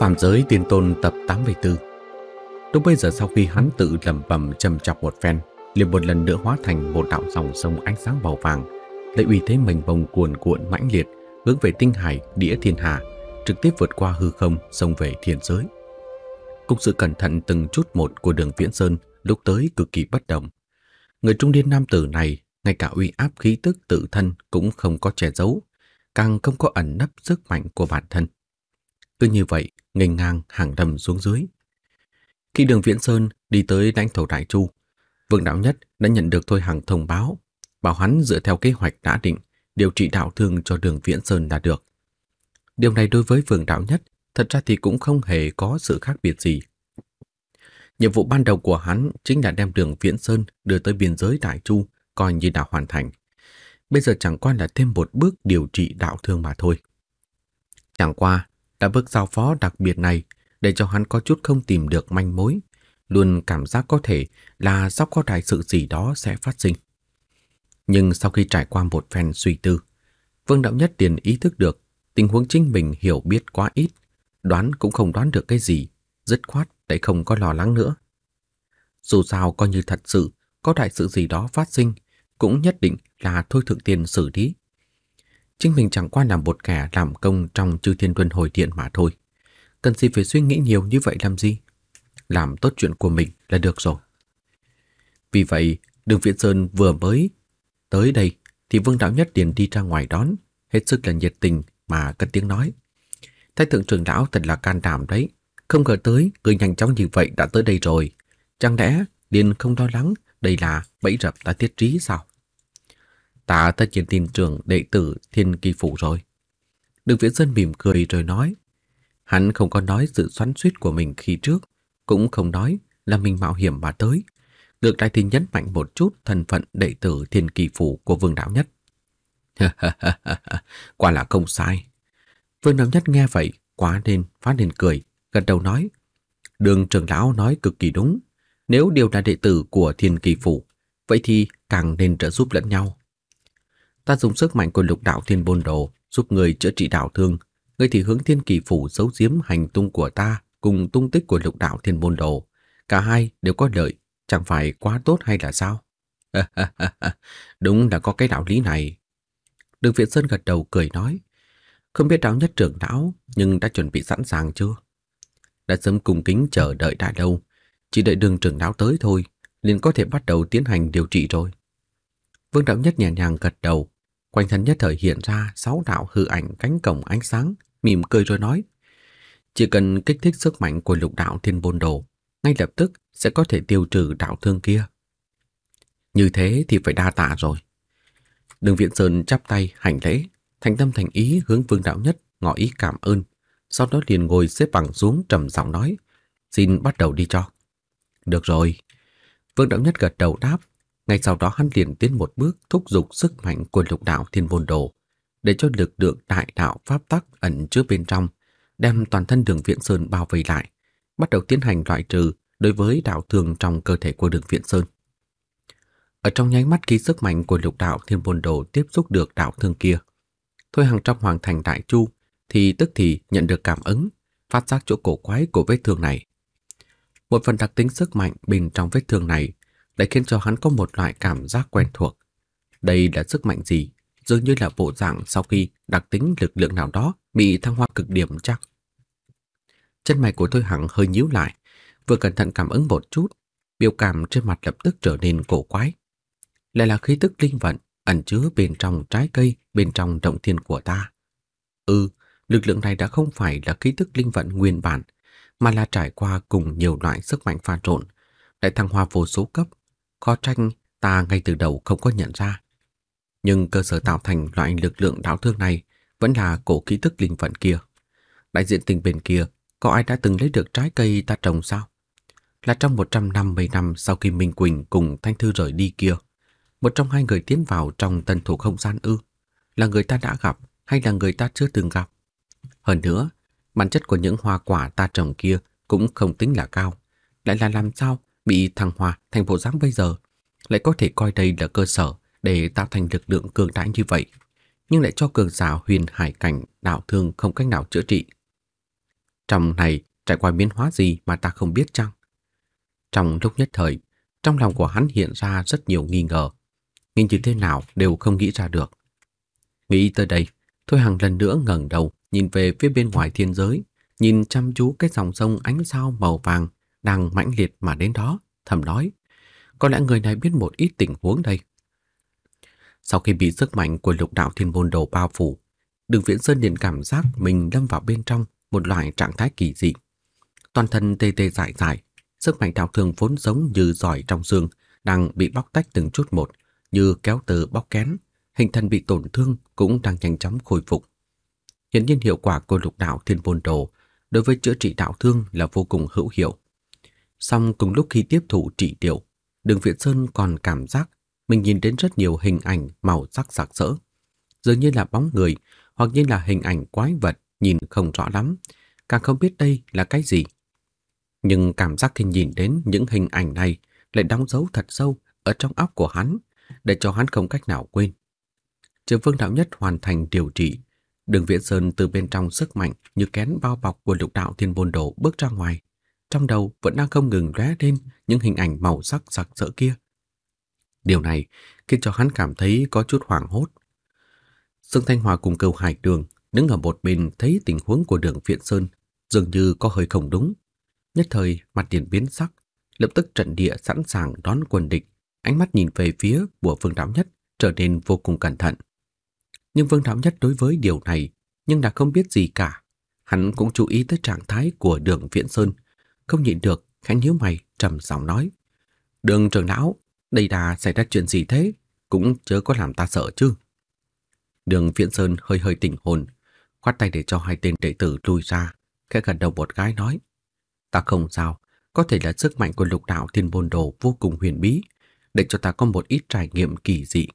Phạm giới tiên tôn tập 84 Lúc bây giờ sau khi hắn tự lầm bầm trầm chọc một phen liền một lần nữa hóa thành một đạo dòng sông ánh sáng màu vàng lấy uy thế mình bồng cuồn cuộn mãnh liệt hướng về tinh hải đĩa thiên hà trực tiếp vượt qua hư không xông về thiên giới cùng sự cẩn thận từng chút một của đường viễn sơn lúc tới cực kỳ bất động người trung niên nam tử này ngay cả uy áp khí tức tự thân cũng không có che giấu càng không có ẩn nấp sức mạnh của bản thân cứ như vậy nghênh ngang hàng đầm xuống dưới. Khi đường Viễn Sơn đi tới lãnh thổ Đại Chu, Vương Đạo Nhất đã nhận được Thôi Hằng thông báo, bảo hắn dựa theo kế hoạch đã định, điều trị đạo thương cho đường Viễn Sơn đã được. Điều này đối với Vương Đạo Nhất, thật ra thì cũng không hề có sự khác biệt gì. Nhiệm vụ ban đầu của hắn chính là đem đường Viễn Sơn đưa tới biên giới Đại Chu, coi như đã hoàn thành. Bây giờ chẳng qua là thêm một bước điều trị đạo thương mà thôi. Chẳng qua đã bước giao phó đặc biệt này để cho hắn có chút không tìm được manh mối, luôn cảm giác có thể là sắp có đại sự gì đó sẽ phát sinh. Nhưng sau khi trải qua một phen suy tư, Vương Đạo Nhất liền ý thức được tình huống chính mình hiểu biết quá ít, đoán cũng không đoán được cái gì, dứt khoát để không có lo lắng nữa. Dù sao coi như thật sự có đại sự gì đó phát sinh, cũng nhất định là thôi thượng tiền xử lý chính mình chẳng qua là một kẻ làm công trong chư thiên luân hồi điện mà thôi. Cần gì phải suy nghĩ nhiều như vậy làm gì? Làm tốt chuyện của mình là được rồi. Vì vậy, đường Viễn Sơn vừa mới tới đây thì Vương Đạo Nhất liền đi ra ngoài đón, hết sức là nhiệt tình mà cất tiếng nói. Thái thượng trưởng lão thật là can đảm đấy, không ngờ tới người nhanh chóng như vậy đã tới đây rồi. Chẳng lẽ liền không lo lắng đây là bẫy rập ta tiết trí sao? ta tất nhiên tin trưởng đệ tử thiên kỳ phủ rồi. Đường viễn dân mỉm cười rồi nói. Hắn không có nói sự xoắn suýt của mình khi trước, cũng không nói là mình mạo hiểm mà tới. Ngược lại thì nhấn mạnh một chút thân phận đệ tử thiên kỳ phủ của vương đạo nhất. quả là không sai. Vương đạo nhất nghe vậy, quá nên phá nên cười, gật đầu nói. Đường trưởng lão nói cực kỳ đúng. Nếu đều là đệ tử của thiên kỳ phủ, vậy thì càng nên trợ giúp lẫn nhau ta dùng sức mạnh của lục đạo thiên bôn đồ giúp người chữa trị đạo thương, người thì hướng thiên kỳ phủ giấu giếm hành tung của ta cùng tung tích của lục đạo thiên bôn đồ. Cả hai đều có lợi, chẳng phải quá tốt hay là sao? Đúng là có cái đạo lý này. Đường Viện Sơn gật đầu cười nói. Không biết đạo nhất trưởng lão, nhưng đã chuẩn bị sẵn sàng chưa? Đã sớm cùng kính chờ đợi đã lâu. Chỉ đợi đường trưởng lão tới thôi, liền có thể bắt đầu tiến hành điều trị rồi. Vương đạo nhất nhẹ nhàng gật đầu, Quanh thân nhất thời hiện ra sáu đạo hư ảnh cánh cổng ánh sáng, mỉm cười rồi nói. Chỉ cần kích thích sức mạnh của lục đạo thiên bôn đồ, ngay lập tức sẽ có thể tiêu trừ đạo thương kia. Như thế thì phải đa tạ rồi. Đường Viện Sơn chắp tay hành lễ, thành tâm thành ý hướng Vương Đạo Nhất ngỏ ý cảm ơn, sau đó liền ngồi xếp bằng xuống trầm giọng nói, xin bắt đầu đi cho. Được rồi. Vương Đạo Nhất gật đầu đáp, ngay sau đó hắn liền tiến một bước thúc giục sức mạnh của lục đạo thiên vôn đồ để cho lực lượng đại đạo pháp tắc ẩn chứa bên trong đem toàn thân đường viện sơn bao vây lại, bắt đầu tiến hành loại trừ đối với đạo thường trong cơ thể của đường viện sơn. Ở trong nháy mắt khi sức mạnh của lục đạo thiên vôn đồ tiếp xúc được đạo thương kia, Thôi hàng trong hoàng thành đại chu thì tức thì nhận được cảm ứng, phát giác chỗ cổ quái của vết thương này. Một phần đặc tính sức mạnh bên trong vết thương này lại khiến cho hắn có một loại cảm giác quen thuộc. Đây là sức mạnh gì? Dường như là bộ dạng sau khi đặc tính lực lượng nào đó bị thăng hoa cực điểm chắc. Chân mày của Thôi Hằng hơi nhíu lại, vừa cẩn thận cảm ứng một chút, biểu cảm trên mặt lập tức trở nên cổ quái. Lại là khí tức linh vận ẩn chứa bên trong trái cây, bên trong động thiên của ta. Ừ, lực lượng này đã không phải là khí tức linh vận nguyên bản, mà là trải qua cùng nhiều loại sức mạnh pha trộn, lại thăng hoa vô số cấp, khó tranh ta ngay từ đầu không có nhận ra. Nhưng cơ sở tạo thành loại lực lượng đáo thương này vẫn là cổ ký thức linh vận kia. Đại diện tình bên kia, có ai đã từng lấy được trái cây ta trồng sao? Là trong 150 năm sau khi Minh Quỳnh cùng Thanh Thư rời đi kia, một trong hai người tiến vào trong tân thủ không gian ư? Là người ta đã gặp hay là người ta chưa từng gặp? Hơn nữa, bản chất của những hoa quả ta trồng kia cũng không tính là cao. Lại là làm sao bị thăng hoa thành bộ dáng bây giờ, lại có thể coi đây là cơ sở để tạo thành lực lượng cường đại như vậy, nhưng lại cho cường giả huyền hải cảnh đạo thương không cách nào chữa trị. Trong này trải qua biến hóa gì mà ta không biết chăng? Trong lúc nhất thời, trong lòng của hắn hiện ra rất nhiều nghi ngờ, nhưng như thế nào đều không nghĩ ra được. Nghĩ tới đây, Thôi Hằng lần nữa ngẩng đầu nhìn về phía bên ngoài thiên giới, nhìn chăm chú cái dòng sông ánh sao màu vàng đang mãnh liệt mà đến đó, thầm nói. Có lẽ người này biết một ít tình huống đây. Sau khi bị sức mạnh của lục đạo thiên môn Đồ bao phủ, Đường Viễn Sơn liền cảm giác mình lâm vào bên trong một loại trạng thái kỳ dị. Toàn thân tê tê dại dại, sức mạnh đạo thường vốn giống như giỏi trong xương, đang bị bóc tách từng chút một, như kéo từ bóc kén. Hình thân bị tổn thương cũng đang nhanh chóng khôi phục. Hiển nhiên hiệu quả của lục đạo thiên môn đồ đối với chữa trị đạo thương là vô cùng hữu hiệu xong cùng lúc khi tiếp thụ trị liệu, Đường Viện Sơn còn cảm giác mình nhìn đến rất nhiều hình ảnh màu sắc sặc sỡ, dường như là bóng người hoặc như là hình ảnh quái vật nhìn không rõ lắm, càng không biết đây là cái gì. Nhưng cảm giác khi nhìn đến những hình ảnh này lại đóng dấu thật sâu ở trong óc của hắn, để cho hắn không cách nào quên. Trường Vương Đạo Nhất hoàn thành điều trị, Đường Viễn Sơn từ bên trong sức mạnh như kén bao bọc của lục đạo thiên môn đồ bước ra ngoài trong đầu vẫn đang không ngừng lóe lên những hình ảnh màu sắc sặc sỡ kia. Điều này khiến cho hắn cảm thấy có chút hoảng hốt. Dương Thanh Hòa cùng cầu hải đường đứng ở một bên thấy tình huống của đường Viện Sơn dường như có hơi không đúng. Nhất thời mặt tiền biến sắc, lập tức trận địa sẵn sàng đón quân địch, ánh mắt nhìn về phía của Vương Đạo Nhất trở nên vô cùng cẩn thận. Nhưng Vương Đạo Nhất đối với điều này nhưng đã không biết gì cả. Hắn cũng chú ý tới trạng thái của đường Viễn Sơn không nhịn được, khẽ nhíu mày, trầm giọng nói. Đường trưởng lão, đây đã xảy ra chuyện gì thế? Cũng chớ có làm ta sợ chứ. Đường Viễn Sơn hơi hơi tỉnh hồn, khoát tay để cho hai tên đệ tử lui ra, khẽ gần đầu một gái nói. Ta không sao, có thể là sức mạnh của lục đạo thiên môn đồ vô cùng huyền bí, để cho ta có một ít trải nghiệm kỳ dị.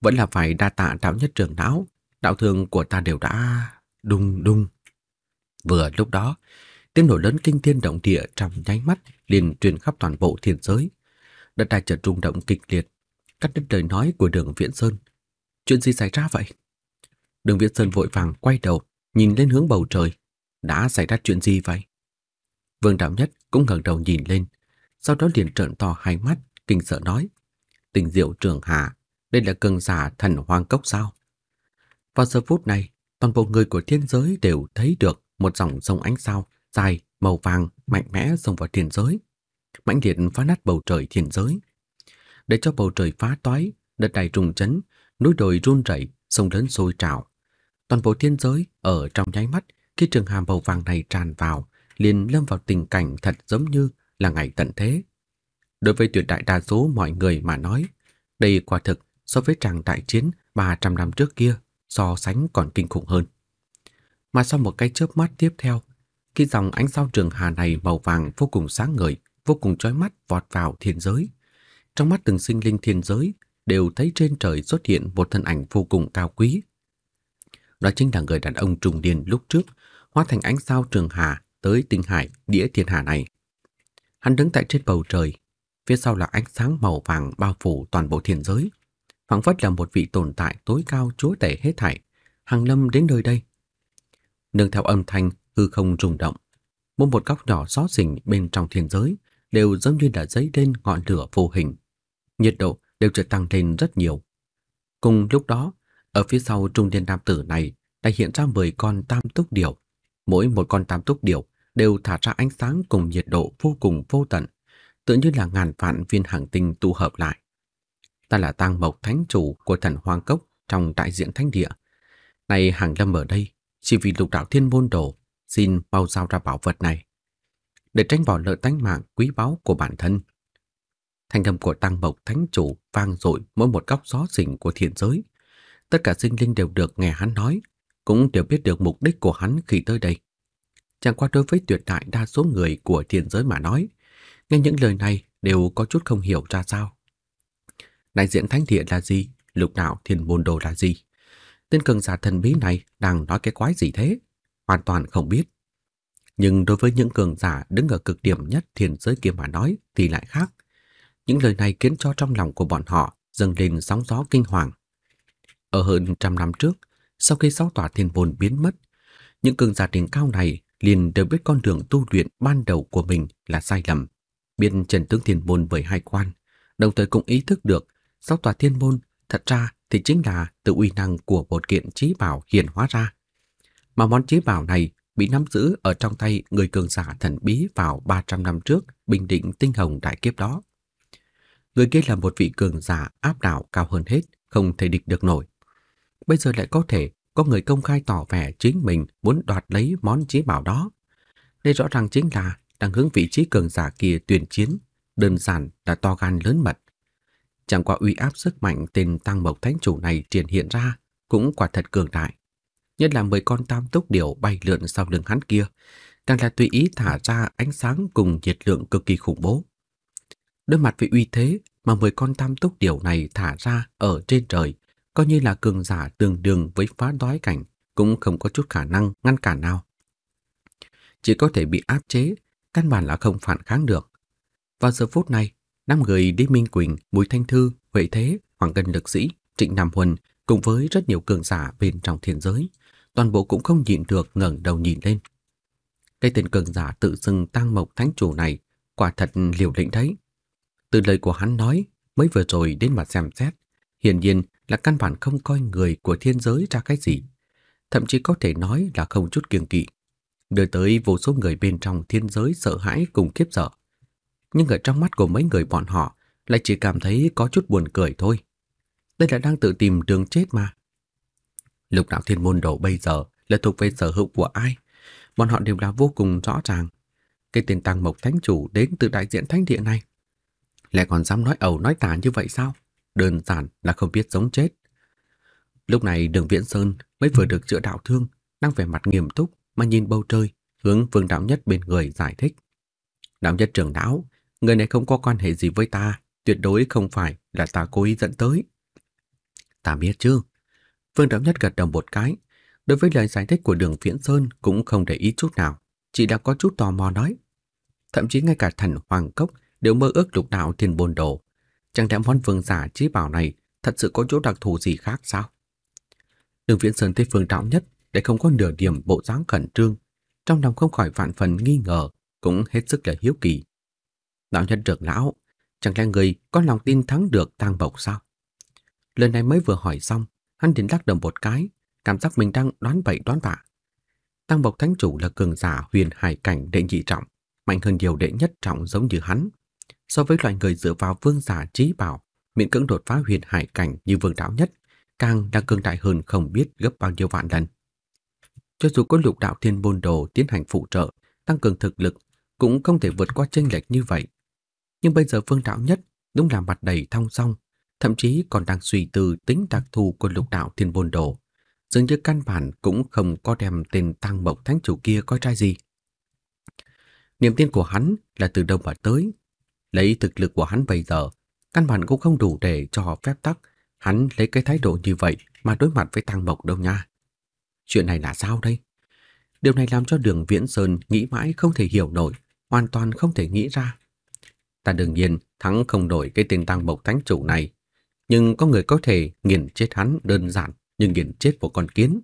Vẫn là phải đa tạ đạo nhất trưởng lão, đạo thương của ta đều đã... đung đung. Vừa lúc đó, Tiếng nổ lớn kinh thiên động địa trong nháy mắt liền truyền khắp toàn bộ thiên giới. Đất đai chợt rung động kịch liệt, cắt đứt lời nói của Đường Viễn Sơn. Chuyện gì xảy ra vậy? Đường Viễn Sơn vội vàng quay đầu, nhìn lên hướng bầu trời. Đã xảy ra chuyện gì vậy? Vương Đạo Nhất cũng ngẩng đầu nhìn lên, sau đó liền trợn to hai mắt, kinh sợ nói. Tình diệu trường hạ, đây là cường giả thần hoang cốc sao? Vào giờ phút này, toàn bộ người của thiên giới đều thấy được một dòng sông ánh sao dài, màu vàng, mạnh mẽ xông vào thiên giới, mãnh liệt phá nát bầu trời thiên giới. Để cho bầu trời phá toái, đất đai trùng chấn, núi đồi run rẩy, sông lớn sôi trào. Toàn bộ thiên giới ở trong nháy mắt khi trường hàm màu vàng này tràn vào, liền lâm vào tình cảnh thật giống như là ngày tận thế. Đối với tuyệt đại đa số mọi người mà nói, đây quả thực so với trạng đại chiến 300 năm trước kia so sánh còn kinh khủng hơn. Mà sau một cái chớp mắt tiếp theo, khi dòng ánh sao trường hà này màu vàng vô cùng sáng ngời, vô cùng chói mắt vọt vào thiên giới. Trong mắt từng sinh linh thiên giới đều thấy trên trời xuất hiện một thân ảnh vô cùng cao quý. Đó chính là người đàn ông trùng điền lúc trước hóa thành ánh sao trường hà tới tinh hải đĩa thiên hà này. Hắn đứng tại trên bầu trời, phía sau là ánh sáng màu vàng bao phủ toàn bộ thiên giới. Phảng phất là một vị tồn tại tối cao chúa tể hết thảy, hàng lâm đến nơi đây. Nương theo âm thanh hư không rung động. Mỗi một góc nhỏ xó xỉnh bên trong thiên giới đều giống như đã dấy lên ngọn lửa vô hình. Nhiệt độ đều trở tăng lên rất nhiều. Cùng lúc đó, ở phía sau trung niên nam tử này đã hiện ra 10 con tam túc điểu. Mỗi một con tam túc điểu đều thả ra ánh sáng cùng nhiệt độ vô cùng vô tận, tự như là ngàn vạn viên hành tinh tụ hợp lại. Ta là tang mộc thánh chủ của thần Hoàng Cốc trong đại diện thánh địa. Này hàng lâm ở đây, chỉ vì lục đạo thiên môn đồ xin mau giao ra bảo vật này để tránh bỏ lỡ tánh mạng quý báu của bản thân. Thanh âm của Tăng Mộc Thánh Chủ vang dội mỗi một góc gió rình của thiên giới. Tất cả sinh linh đều được nghe hắn nói, cũng đều biết được mục đích của hắn khi tới đây. Chẳng qua đối với tuyệt đại đa số người của thiên giới mà nói, nghe những lời này đều có chút không hiểu ra sao. Đại diện thánh địa là gì? Lục đạo thiên môn đồ là gì? Tên cường giả thần bí này đang nói cái quái gì thế? hoàn toàn không biết. Nhưng đối với những cường giả đứng ở cực điểm nhất thiền giới kia mà nói thì lại khác. Những lời này khiến cho trong lòng của bọn họ dâng lên sóng gió kinh hoàng. Ở hơn trăm năm trước, sau khi sáu tòa thiên môn biến mất, những cường giả đỉnh cao này liền đều biết con đường tu luyện ban đầu của mình là sai lầm, Biên trần tướng thiên môn với hai quan, đồng thời cũng ý thức được sáu tòa thiên môn thật ra thì chính là từ uy năng của một kiện trí bảo hiển hóa ra mà món chí bảo này bị nắm giữ ở trong tay người cường giả thần bí vào 300 năm trước, bình định tinh hồng đại kiếp đó. Người kia là một vị cường giả áp đảo cao hơn hết, không thể địch được nổi. Bây giờ lại có thể có người công khai tỏ vẻ chính mình muốn đoạt lấy món chí bảo đó. Đây rõ ràng chính là đang hướng vị trí cường giả kia tuyển chiến, đơn giản là to gan lớn mật. Chẳng qua uy áp sức mạnh tên tăng mộc thánh chủ này triển hiện ra cũng quả thật cường đại nhất là 10 con tam tốc điểu bay lượn sau lưng hắn kia, càng là tùy ý thả ra ánh sáng cùng nhiệt lượng cực kỳ khủng bố. Đối mặt với uy thế mà 10 con tam tốc điểu này thả ra ở trên trời, coi như là cường giả tương đương với phá đói cảnh cũng không có chút khả năng ngăn cản nào. Chỉ có thể bị áp chế, căn bản là không phản kháng được. Vào giờ phút này, năm người Đế Minh Quỳnh, Bùi Thanh Thư, Huệ Thế, Hoàng Cân Lực Sĩ, Trịnh Nam Huân cùng với rất nhiều cường giả bên trong thiên giới – toàn bộ cũng không nhịn được ngẩng đầu nhìn lên. Cái tên cường giả tự xưng tang mộc thánh chủ này quả thật liều lĩnh đấy. Từ lời của hắn nói mới vừa rồi đến mà xem xét, hiển nhiên là căn bản không coi người của thiên giới ra cái gì, thậm chí có thể nói là không chút kiêng kỵ, đưa tới vô số người bên trong thiên giới sợ hãi cùng kiếp sợ. Nhưng ở trong mắt của mấy người bọn họ lại chỉ cảm thấy có chút buồn cười thôi. Đây là đang tự tìm đường chết mà. Lục đạo thiên môn đồ bây giờ là thuộc về sở hữu của ai? Bọn họ đều là vô cùng rõ ràng. Cái tiền tăng mộc thánh chủ đến từ đại diện thánh địa này. Lại còn dám nói ẩu nói tả như vậy sao? Đơn giản là không biết sống chết. Lúc này đường viễn sơn mới vừa được chữa đạo thương, đang vẻ mặt nghiêm túc mà nhìn bầu trời, hướng vương đạo nhất bên người giải thích. Đạo nhất trưởng đáo, người này không có quan hệ gì với ta, tuyệt đối không phải là ta cố ý dẫn tới. Ta biết chứ, Vương Trọng Nhất gật đầu một cái. Đối với lời giải thích của đường Viễn Sơn cũng không để ý chút nào. Chỉ đã có chút tò mò nói. Thậm chí ngay cả thần Hoàng Cốc đều mơ ước lục đạo thiên bồn đồ. Chẳng lẽ món vương giả trí bảo này thật sự có chỗ đặc thù gì khác sao? Đường Viễn Sơn thấy Vương Trọng Nhất để không có nửa điểm bộ dáng khẩn trương. Trong lòng không khỏi vạn phần nghi ngờ, cũng hết sức là hiếu kỳ. đạo nhân trưởng lão, chẳng lẽ người có lòng tin thắng được tang bộc sao? Lần này mới vừa hỏi xong, Hắn liền lắc đầu một cái, cảm giác mình đang đoán bậy đoán bạ. Tăng Bộc Thánh Chủ là cường giả huyền hải cảnh đệ nhị trọng, mạnh hơn nhiều đệ nhất trọng giống như hắn. So với loại người dựa vào vương giả trí bảo, miễn cưỡng đột phá huyền hải cảnh như vương đạo nhất, càng đang cường đại hơn không biết gấp bao nhiêu vạn lần. Cho dù có lục đạo thiên môn đồ tiến hành phụ trợ, tăng cường thực lực, cũng không thể vượt qua chênh lệch như vậy. Nhưng bây giờ vương đạo nhất đúng là mặt đầy thong song, thậm chí còn đang suy tư tính đặc thù của lục đạo thiên môn đồ. Dường như căn bản cũng không có đem tên tăng mộc thánh chủ kia coi ra gì. Niềm tin của hắn là từ đâu mà tới. Lấy thực lực của hắn bây giờ, căn bản cũng không đủ để cho phép tắc. Hắn lấy cái thái độ như vậy mà đối mặt với tăng mộc đâu nha. Chuyện này là sao đây? Điều này làm cho đường Viễn Sơn nghĩ mãi không thể hiểu nổi, hoàn toàn không thể nghĩ ra. Ta đương nhiên thắng không đổi cái tên tăng mộc thánh chủ này nhưng có người có thể nghiền chết hắn đơn giản như nghiền chết một con kiến.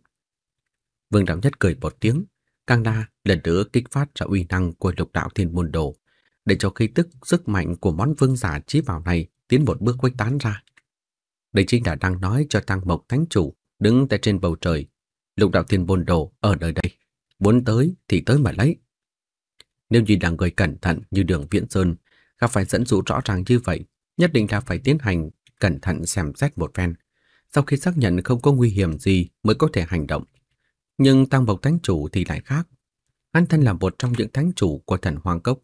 Vương Đạo Nhất cười một tiếng, Cang Na lần nữa kích phát ra uy năng của lục đạo thiên môn đồ, để cho khí tức sức mạnh của món vương giả trí bảo này tiến một bước khuếch tán ra. Đây chính là đang nói cho Tăng Mộc Thánh Chủ đứng tại trên bầu trời, lục đạo thiên môn đồ ở nơi đây, muốn tới thì tới mà lấy. Nếu như là người cẩn thận như đường Viễn Sơn, gặp phải dẫn dụ rõ ràng như vậy, nhất định là phải tiến hành cẩn thận xem xét một phen. Sau khi xác nhận không có nguy hiểm gì mới có thể hành động. Nhưng tăng bộc thánh chủ thì lại khác. Hắn thân là một trong những thánh chủ của thần Hoàng Cốc.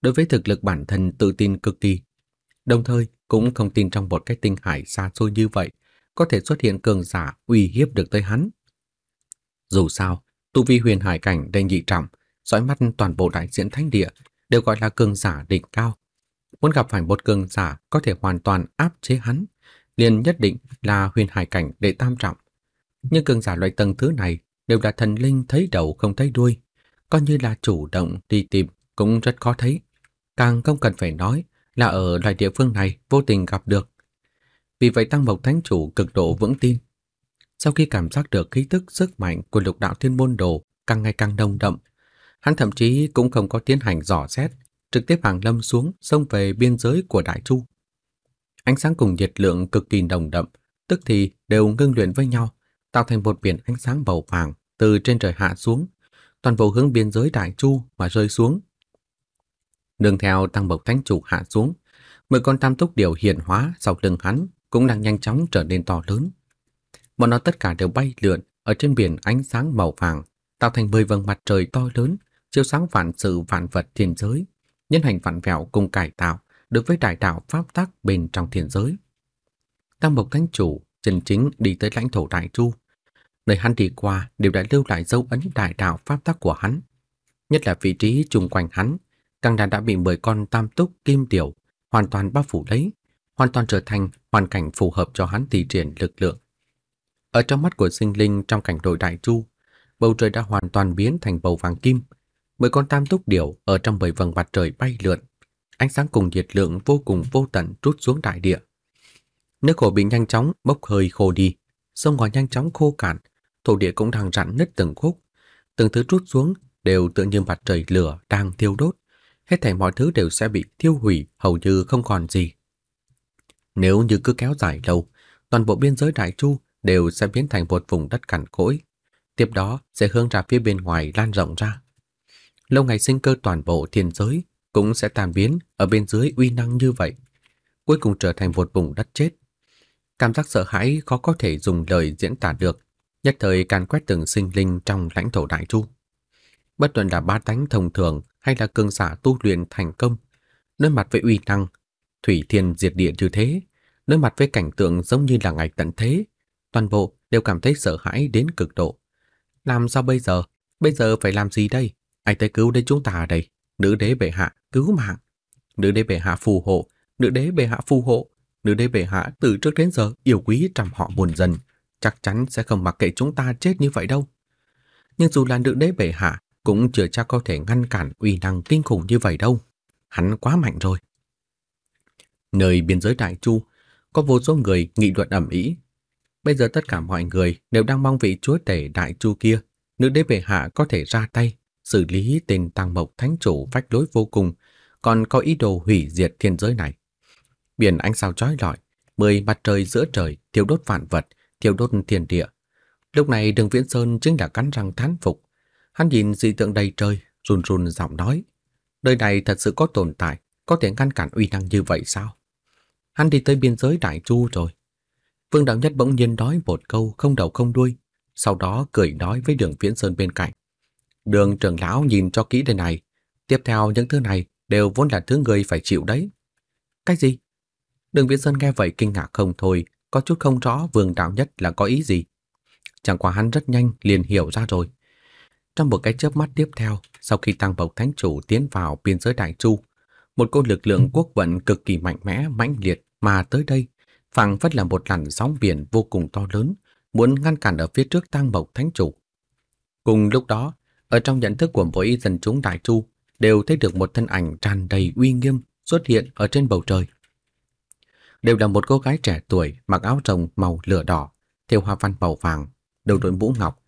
Đối với thực lực bản thân tự tin cực kỳ. Đồng thời cũng không tin trong một cái tinh hải xa xôi như vậy có thể xuất hiện cường giả uy hiếp được tới hắn. Dù sao, tu vi huyền hải cảnh đầy nhị trọng, dõi mắt toàn bộ đại diện thánh địa đều gọi là cường giả đỉnh cao, muốn gặp phải một cường giả có thể hoàn toàn áp chế hắn, liền nhất định là huyền hải cảnh để tam trọng. Nhưng cường giả loại tầng thứ này đều là thần linh thấy đầu không thấy đuôi, coi như là chủ động đi tìm cũng rất khó thấy. Càng không cần phải nói là ở loại địa phương này vô tình gặp được. Vì vậy Tăng Mộc Thánh Chủ cực độ vững tin. Sau khi cảm giác được khí tức sức mạnh của lục đạo thiên môn đồ càng ngày càng đông đậm, hắn thậm chí cũng không có tiến hành dò xét trực tiếp hàng lâm xuống xông về biên giới của Đại Chu. Ánh sáng cùng nhiệt lượng cực kỳ đồng đậm, tức thì đều ngưng luyện với nhau, tạo thành một biển ánh sáng màu vàng từ trên trời hạ xuống, toàn bộ hướng biên giới Đại Chu mà rơi xuống. Đường theo tăng bộc thánh chủ hạ xuống, mười con tam túc điều hiện hóa sau lưng hắn cũng đang nhanh chóng trở nên to lớn. Bọn nó tất cả đều bay lượn ở trên biển ánh sáng màu vàng, tạo thành mười vầng mặt trời to lớn, chiếu sáng vạn sự vạn vật thiên giới nhân hành phản vẹo cùng cải tạo đối với đại đạo pháp tắc bên trong thiên giới. Tam Mộc Thánh Chủ chân chính đi tới lãnh thổ Đại Chu, nơi hắn đi qua đều đã lưu lại dấu ấn đại đạo pháp tắc của hắn, nhất là vị trí chung quanh hắn, càng đàn đã bị 10 con tam túc kim tiểu hoàn toàn bao phủ lấy, hoàn toàn trở thành hoàn cảnh phù hợp cho hắn thi triển lực lượng. Ở trong mắt của sinh linh trong cảnh đội Đại Chu, bầu trời đã hoàn toàn biến thành bầu vàng kim, mười con tam túc điểu ở trong bảy vầng mặt trời bay lượn, ánh sáng cùng nhiệt lượng vô cùng vô tận rút xuống đại địa. Nước hồ bị nhanh chóng bốc hơi khô đi, sông ngòi nhanh chóng khô cạn, thổ địa cũng đang rặn nứt từng khúc, từng thứ rút xuống đều tựa như mặt trời lửa đang thiêu đốt, hết thảy mọi thứ đều sẽ bị thiêu hủy hầu như không còn gì. Nếu như cứ kéo dài lâu, toàn bộ biên giới Đại Chu đều sẽ biến thành một vùng đất cằn cỗi, tiếp đó sẽ hướng ra phía bên ngoài lan rộng ra lâu ngày sinh cơ toàn bộ thiên giới cũng sẽ tan biến ở bên dưới uy năng như vậy, cuối cùng trở thành một vùng đất chết. Cảm giác sợ hãi khó có thể dùng lời diễn tả được, nhất thời càn quét từng sinh linh trong lãnh thổ đại chu. Bất luận là ba tánh thông thường hay là cường giả tu luyện thành công, đối mặt với uy năng, thủy thiên diệt địa như thế, đối mặt với cảnh tượng giống như là ngày tận thế, toàn bộ đều cảm thấy sợ hãi đến cực độ. Làm sao bây giờ? Bây giờ phải làm gì đây? Anh tới cứu đến chúng ta đây, nữ đế bệ hạ, cứu mạng. Nữ đế bệ hạ phù hộ, nữ đế bệ hạ phù hộ, nữ đế bệ hạ từ trước đến giờ yêu quý trầm họ buồn dần, chắc chắn sẽ không mặc kệ chúng ta chết như vậy đâu. Nhưng dù là nữ đế bệ hạ, cũng chưa chắc có thể ngăn cản uy năng kinh khủng như vậy đâu. Hắn quá mạnh rồi. Nơi biên giới Đại Chu, có vô số người nghị luận ẩm ý. Bây giờ tất cả mọi người đều đang mong vị chúa tể Đại Chu kia, nữ đế bệ hạ có thể ra tay xử lý tên tăng mộc thánh chủ vách lối vô cùng, còn có ý đồ hủy diệt thiên giới này. Biển ánh sao chói lọi, mười mặt trời giữa trời thiêu đốt vạn vật, thiêu đốt thiên địa. Lúc này Đường Viễn Sơn chính là cắn răng thán phục. Hắn nhìn dị tượng đầy trời, run run giọng nói. Nơi này thật sự có tồn tại, có thể ngăn cản uy năng như vậy sao? Hắn đi tới biên giới Đại Chu rồi. Vương Đạo Nhất bỗng nhiên nói một câu không đầu không đuôi, sau đó cười nói với Đường Viễn Sơn bên cạnh. Đường trưởng lão nhìn cho kỹ đây này. Tiếp theo những thứ này đều vốn là thứ người phải chịu đấy. Cái gì? Đường Viễn Sơn nghe vậy kinh ngạc không thôi, có chút không rõ vương đạo nhất là có ý gì. Chẳng qua hắn rất nhanh liền hiểu ra rồi. Trong một cái chớp mắt tiếp theo, sau khi tăng bộc thánh chủ tiến vào biên giới Đại Chu, một cô lực lượng quốc vận cực kỳ mạnh mẽ, mãnh liệt mà tới đây, phảng phất là một làn sóng biển vô cùng to lớn, muốn ngăn cản ở phía trước tăng bộc thánh chủ. Cùng lúc đó, ở trong nhận thức của mỗi dân chúng Đại Chu đều thấy được một thân ảnh tràn đầy uy nghiêm xuất hiện ở trên bầu trời. Đều là một cô gái trẻ tuổi mặc áo rồng màu lửa đỏ, theo hoa văn màu vàng, đầu đội mũ ngọc.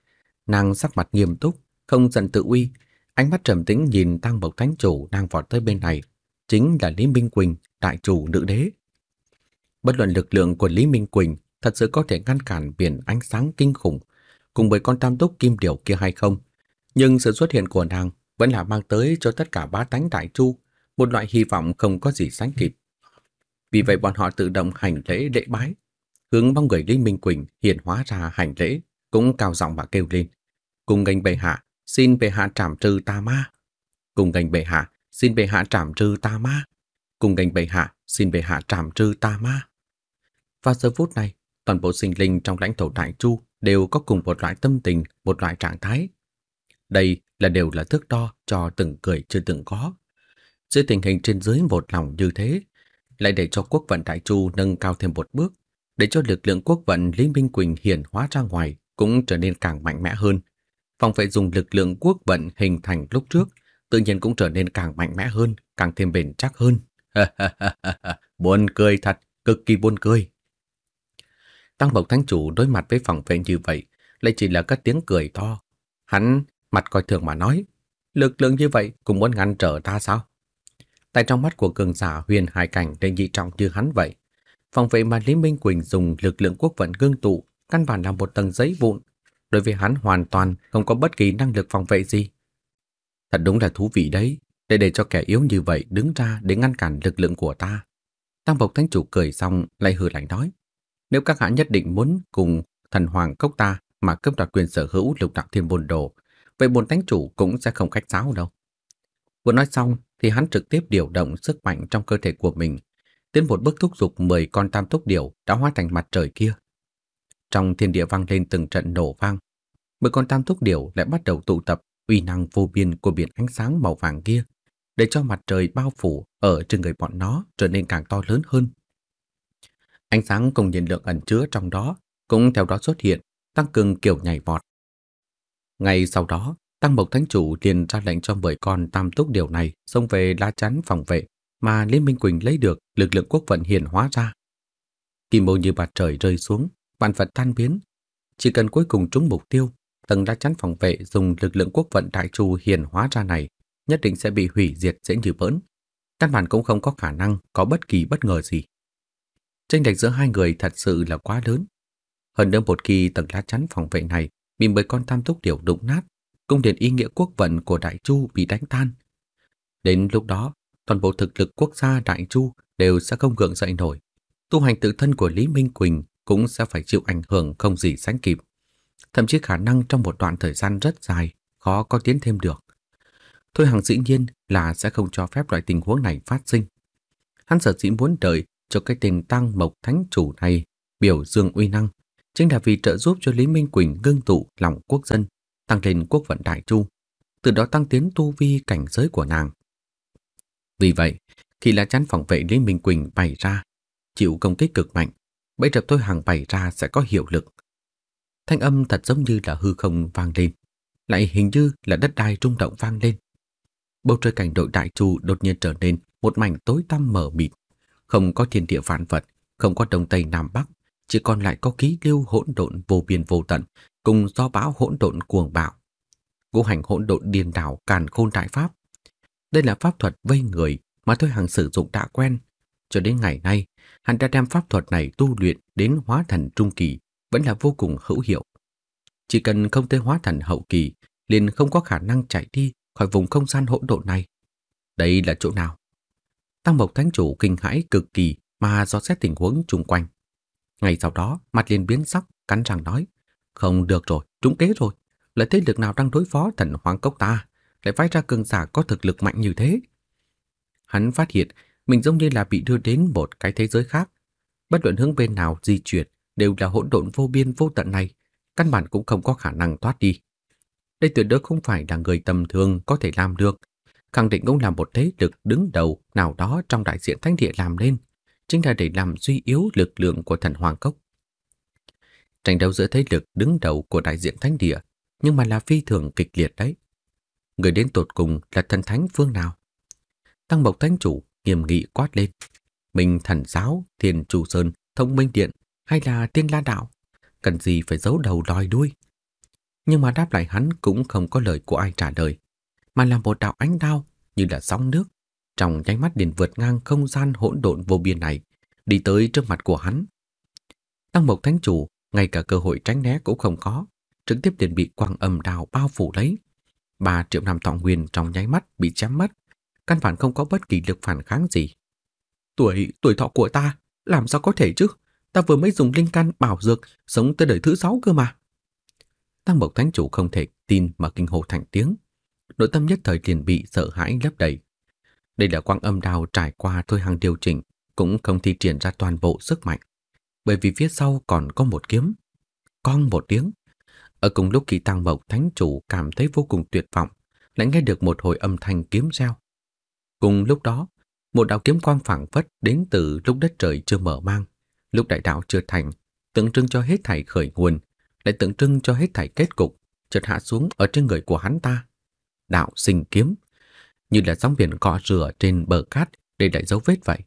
Nàng sắc mặt nghiêm túc, không giận tự uy, ánh mắt trầm tĩnh nhìn tăng bộc thánh chủ đang vọt tới bên này, chính là Lý Minh Quỳnh, đại chủ nữ đế. Bất luận lực lượng của Lý Minh Quỳnh thật sự có thể ngăn cản biển ánh sáng kinh khủng cùng với con tam túc kim điểu kia hay không, nhưng sự xuất hiện của nàng vẫn là mang tới cho tất cả bá tánh đại chu một loại hy vọng không có gì sánh kịp. Vì vậy bọn họ tự động hành lễ lễ bái. Hướng mong người Linh Minh Quỳnh hiện hóa ra hành lễ, cũng cao giọng mà kêu lên. Cùng ngành bệ hạ, xin bệ hạ trảm trừ ta ma. Cùng ngành bệ hạ, xin bệ hạ trảm trừ ta ma. Cùng ngành bệ hạ, xin bệ hạ trảm trừ ta ma. Và giờ phút này, toàn bộ sinh linh trong lãnh thổ Đại Chu đều có cùng một loại tâm tình, một loại trạng thái, đây là đều là thước đo cho từng cười chưa từng có. Dưới tình hình trên dưới một lòng như thế, lại để cho quốc vận Đại Chu nâng cao thêm một bước, để cho lực lượng quốc vận Lý Minh Quỳnh hiển hóa ra ngoài cũng trở nên càng mạnh mẽ hơn. Phòng vệ dùng lực lượng quốc vận hình thành lúc trước, tự nhiên cũng trở nên càng mạnh mẽ hơn, càng thêm bền chắc hơn. buồn cười thật, cực kỳ buồn cười. Tăng Bộc Thánh Chủ đối mặt với phòng vệ như vậy, lại chỉ là các tiếng cười to. Hắn mặt coi thường mà nói, lực lượng như vậy cũng muốn ngăn trở ta sao? Tại trong mắt của cường giả huyền hải cảnh đầy dị trọng như hắn vậy, phòng vệ mà Lý Minh Quỳnh dùng lực lượng quốc vận gương tụ căn bản là một tầng giấy vụn, đối với hắn hoàn toàn không có bất kỳ năng lực phòng vệ gì. Thật đúng là thú vị đấy, để để cho kẻ yếu như vậy đứng ra để ngăn cản lực lượng của ta. tăng Bộc Thánh Chủ cười xong lại hừ lạnh nói, nếu các hạ nhất định muốn cùng thần hoàng cốc ta mà cướp đoạt quyền sở hữu lục đạo thiên bồn đồ, vậy bồn thánh chủ cũng sẽ không khách sáo đâu. Vừa nói xong thì hắn trực tiếp điều động sức mạnh trong cơ thể của mình, tiến một bước thúc giục 10 con tam túc điều đã hóa thành mặt trời kia. Trong thiên địa vang lên từng trận nổ vang, 10 con tam túc điều lại bắt đầu tụ tập uy năng vô biên của biển ánh sáng màu vàng kia, để cho mặt trời bao phủ ở trên người bọn nó trở nên càng to lớn hơn. Ánh sáng cùng nhiên lượng ẩn chứa trong đó cũng theo đó xuất hiện, tăng cường kiểu nhảy vọt, Ngày sau đó, Tăng Mộc Thánh Chủ liền ra lệnh cho 10 con tam túc điều này xông về lá chắn phòng vệ mà Liên Minh Quỳnh lấy được lực lượng quốc vận hiển hóa ra. Kim bồ như mặt trời rơi xuống, vạn vật tan biến. Chỉ cần cuối cùng trúng mục tiêu, tầng lá chắn phòng vệ dùng lực lượng quốc vận đại trù hiển hóa ra này nhất định sẽ bị hủy diệt dễ như bỡn. Căn bản cũng không có khả năng có bất kỳ bất ngờ gì. Tranh lệch giữa hai người thật sự là quá lớn. Hơn nữa một khi tầng lá chắn phòng vệ này bị bởi con tam thúc tiểu đụng nát, cung điện ý nghĩa quốc vận của Đại Chu bị đánh tan. Đến lúc đó, toàn bộ thực lực quốc gia Đại Chu đều sẽ không gượng dậy nổi. Tu hành tự thân của Lý Minh Quỳnh cũng sẽ phải chịu ảnh hưởng không gì sánh kịp. Thậm chí khả năng trong một đoạn thời gian rất dài, khó có tiến thêm được. Thôi Hằng dĩ nhiên là sẽ không cho phép loại tình huống này phát sinh. Hắn sở dĩ muốn đợi cho cái tình tăng mộc thánh chủ này biểu dương uy năng chính là vì trợ giúp cho Lý Minh Quỳnh gương tụ lòng quốc dân, tăng lên quốc vận đại chu, từ đó tăng tiến tu vi cảnh giới của nàng. Vì vậy, khi lá chắn phòng vệ Lý Minh Quỳnh bày ra, chịu công kích cực mạnh, bẫy rập tôi hàng bày ra sẽ có hiệu lực. Thanh âm thật giống như là hư không vang lên, lại hình như là đất đai rung động vang lên. Bầu trời cảnh đội đại chu đột nhiên trở nên một mảnh tối tăm mờ mịt, không có thiên địa vạn vật, không có đông tây nam bắc, chỉ còn lại có khí lưu hỗn độn vô biên vô tận cùng do bão hỗn độn cuồng bạo. Ngũ hành hỗn độn điên đảo càn khôn đại pháp. Đây là pháp thuật vây người mà Thôi Hằng sử dụng đã quen. Cho đến ngày nay, hắn đã đem pháp thuật này tu luyện đến hóa thần trung kỳ vẫn là vô cùng hữu hiệu. Chỉ cần không tới hóa thần hậu kỳ, liền không có khả năng chạy đi khỏi vùng không gian hỗn độn này. Đây là chỗ nào? Tăng Mộc Thánh Chủ kinh hãi cực kỳ mà do xét tình huống chung quanh. Ngay sau đó, mặt liền biến sắc, cắn răng nói, không được rồi, trúng kế rồi, lại thế lực nào đang đối phó thần hoàng cốc ta, lại phái ra cường giả có thực lực mạnh như thế. Hắn phát hiện mình giống như là bị đưa đến một cái thế giới khác, bất luận hướng bên nào di chuyển đều là hỗn độn vô biên vô tận này, căn bản cũng không có khả năng thoát đi. Đây tuyệt đối không phải là người tầm thường có thể làm được, khẳng định cũng là một thế lực đứng đầu nào đó trong đại diện thánh địa làm nên chính là để làm suy yếu lực lượng của thần Hoàng Cốc. Tranh đấu giữa thế lực đứng đầu của đại diện thánh địa, nhưng mà là phi thường kịch liệt đấy. Người đến tột cùng là thần thánh phương nào? Tăng Bộc Thánh Chủ nghiêm nghị quát lên. Mình thần giáo, thiền chủ sơn, thông minh điện hay là tiên la đạo? Cần gì phải giấu đầu đòi đuôi? Nhưng mà đáp lại hắn cũng không có lời của ai trả lời, mà là một đạo ánh đao như là sóng nước trong nháy mắt liền vượt ngang không gian hỗn độn vô biên này, đi tới trước mặt của hắn. Tăng Mộc Thánh Chủ, ngay cả cơ hội tránh né cũng không có, trực tiếp liền bị quang âm đào bao phủ lấy. Ba triệu năm tọng nguyên trong nháy mắt bị chém mất, căn bản không có bất kỳ lực phản kháng gì. Tuổi, tuổi thọ của ta, làm sao có thể chứ? Ta vừa mới dùng linh căn bảo dược, sống tới đời thứ sáu cơ mà. Tăng Mộc Thánh Chủ không thể tin mà kinh hồ thành tiếng. Nội tâm nhất thời liền bị sợ hãi lấp đầy. Đây là quang âm đào trải qua thôi hàng điều chỉnh, cũng không thi triển ra toàn bộ sức mạnh, bởi vì phía sau còn có một kiếm. Cong một tiếng. Ở cùng lúc kỳ tăng mộc thánh chủ cảm thấy vô cùng tuyệt vọng, lại nghe được một hồi âm thanh kiếm reo. Cùng lúc đó, một đạo kiếm quang phảng phất đến từ lúc đất trời chưa mở mang, lúc đại đạo chưa thành, tượng trưng cho hết thảy khởi nguồn, lại tượng trưng cho hết thảy kết cục, chợt hạ xuống ở trên người của hắn ta. Đạo sinh kiếm, như là sóng biển cọ rửa trên bờ cát để đại dấu vết vậy.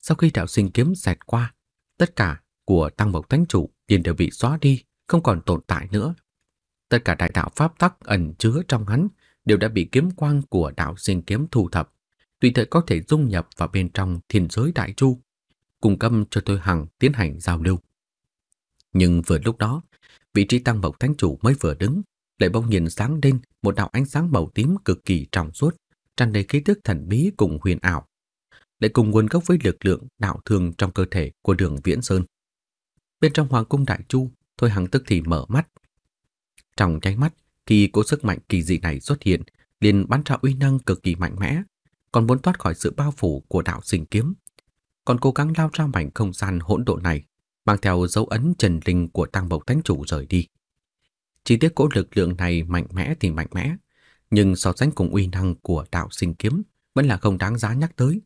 Sau khi đạo sinh kiếm xẹt qua, tất cả của tăng mộc thánh chủ liền đều bị xóa đi, không còn tồn tại nữa. Tất cả đại đạo pháp tắc ẩn chứa trong hắn đều đã bị kiếm quang của đạo sinh kiếm thu thập, tùy thời có thể dung nhập vào bên trong thiên giới đại chu, cung cấp cho tôi hằng tiến hành giao lưu. Nhưng vừa lúc đó, vị trí tăng mộc thánh chủ mới vừa đứng, lại bỗng nhiên sáng lên một đạo ánh sáng màu tím cực kỳ trong suốt, tràn đầy khí tức thần bí cùng huyền ảo, lại cùng nguồn gốc với lực lượng đạo thường trong cơ thể của đường Viễn Sơn. Bên trong Hoàng cung Đại Chu, Thôi Hằng tức thì mở mắt. Trong nháy mắt, khi cỗ sức mạnh kỳ dị này xuất hiện, liền bắn ra uy năng cực kỳ mạnh mẽ, còn muốn thoát khỏi sự bao phủ của đạo sinh kiếm. Còn cố gắng lao ra mảnh không gian hỗn độn này, mang theo dấu ấn trần linh của tăng bộc thánh chủ rời đi. Chỉ tiếc cỗ lực lượng này mạnh mẽ thì mạnh mẽ, nhưng so sánh cùng uy năng của đạo sinh kiếm vẫn là không đáng giá nhắc tới.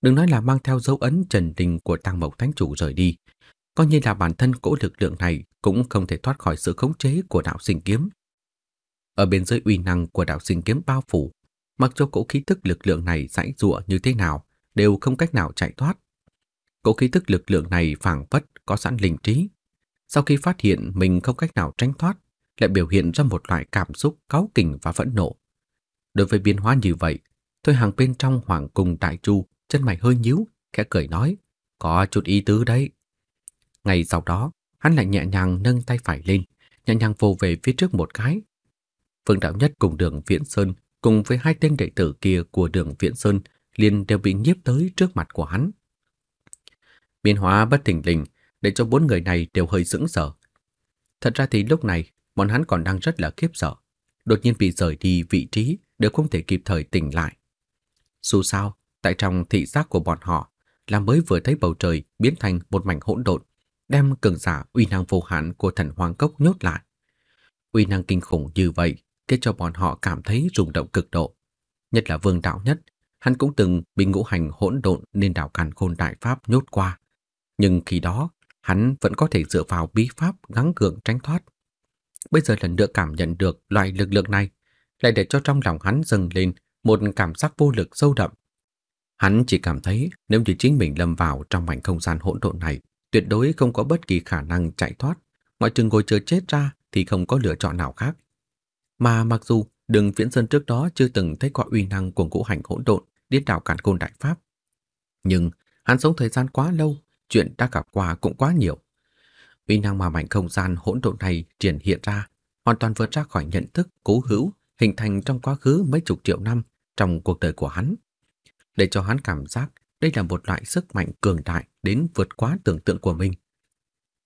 Đừng nói là mang theo dấu ấn trần đình của Tăng Mộc Thánh Chủ rời đi, coi như là bản thân cỗ lực lượng này cũng không thể thoát khỏi sự khống chế của đạo sinh kiếm. Ở bên dưới uy năng của đạo sinh kiếm bao phủ, mặc cho cỗ khí tức lực lượng này dãy dụa như thế nào, đều không cách nào chạy thoát. Cỗ khí tức lực lượng này phảng phất có sẵn linh trí. Sau khi phát hiện mình không cách nào tránh thoát, lại biểu hiện ra một loại cảm xúc cáu kỉnh và phẫn nộ. Đối với biến hóa như vậy, Thôi Hàng bên trong hoàng cung đại chu, chân mày hơi nhíu, khẽ cười nói, có chút ý tứ đấy. Ngày sau đó, hắn lại nhẹ nhàng nâng tay phải lên, nhẹ nhàng vồ về phía trước một cái. Phương Đạo Nhất cùng đường Viễn Sơn, cùng với hai tên đệ tử kia của đường Viễn Sơn, liền đều bị nhiếp tới trước mặt của hắn. Biến hóa bất thình lình, để cho bốn người này đều hơi sững sờ. Thật ra thì lúc này, bọn hắn còn đang rất là khiếp sợ, đột nhiên bị rời đi vị trí đều không thể kịp thời tỉnh lại. Dù sao, tại trong thị giác của bọn họ là mới vừa thấy bầu trời biến thành một mảnh hỗn độn, đem cường giả uy năng vô hạn của thần hoàng cốc nhốt lại. Uy năng kinh khủng như vậy khiến cho bọn họ cảm thấy rung động cực độ. Nhất là vương đạo nhất, hắn cũng từng bị ngũ hành hỗn độn nên đảo càn khôn đại pháp nhốt qua. Nhưng khi đó, hắn vẫn có thể dựa vào bí pháp gắng gượng tránh thoát bây giờ lần nữa cảm nhận được loại lực lượng này, lại để cho trong lòng hắn dâng lên một cảm giác vô lực sâu đậm. Hắn chỉ cảm thấy nếu như chính mình lâm vào trong mảnh không gian hỗn độn này, tuyệt đối không có bất kỳ khả năng chạy thoát, ngoại trừ ngồi chờ chết ra thì không có lựa chọn nào khác. Mà mặc dù Đường Viễn Sơn trước đó chưa từng thấy qua uy năng của ngũ hành hỗn độn điên đảo cản côn đại pháp, nhưng hắn sống thời gian quá lâu, chuyện đã gặp qua cũng quá nhiều uy năng mà mảnh không gian hỗn độn này triển hiện ra hoàn toàn vượt ra khỏi nhận thức cố hữu hình thành trong quá khứ mấy chục triệu năm trong cuộc đời của hắn, để cho hắn cảm giác đây là một loại sức mạnh cường đại đến vượt quá tưởng tượng của mình.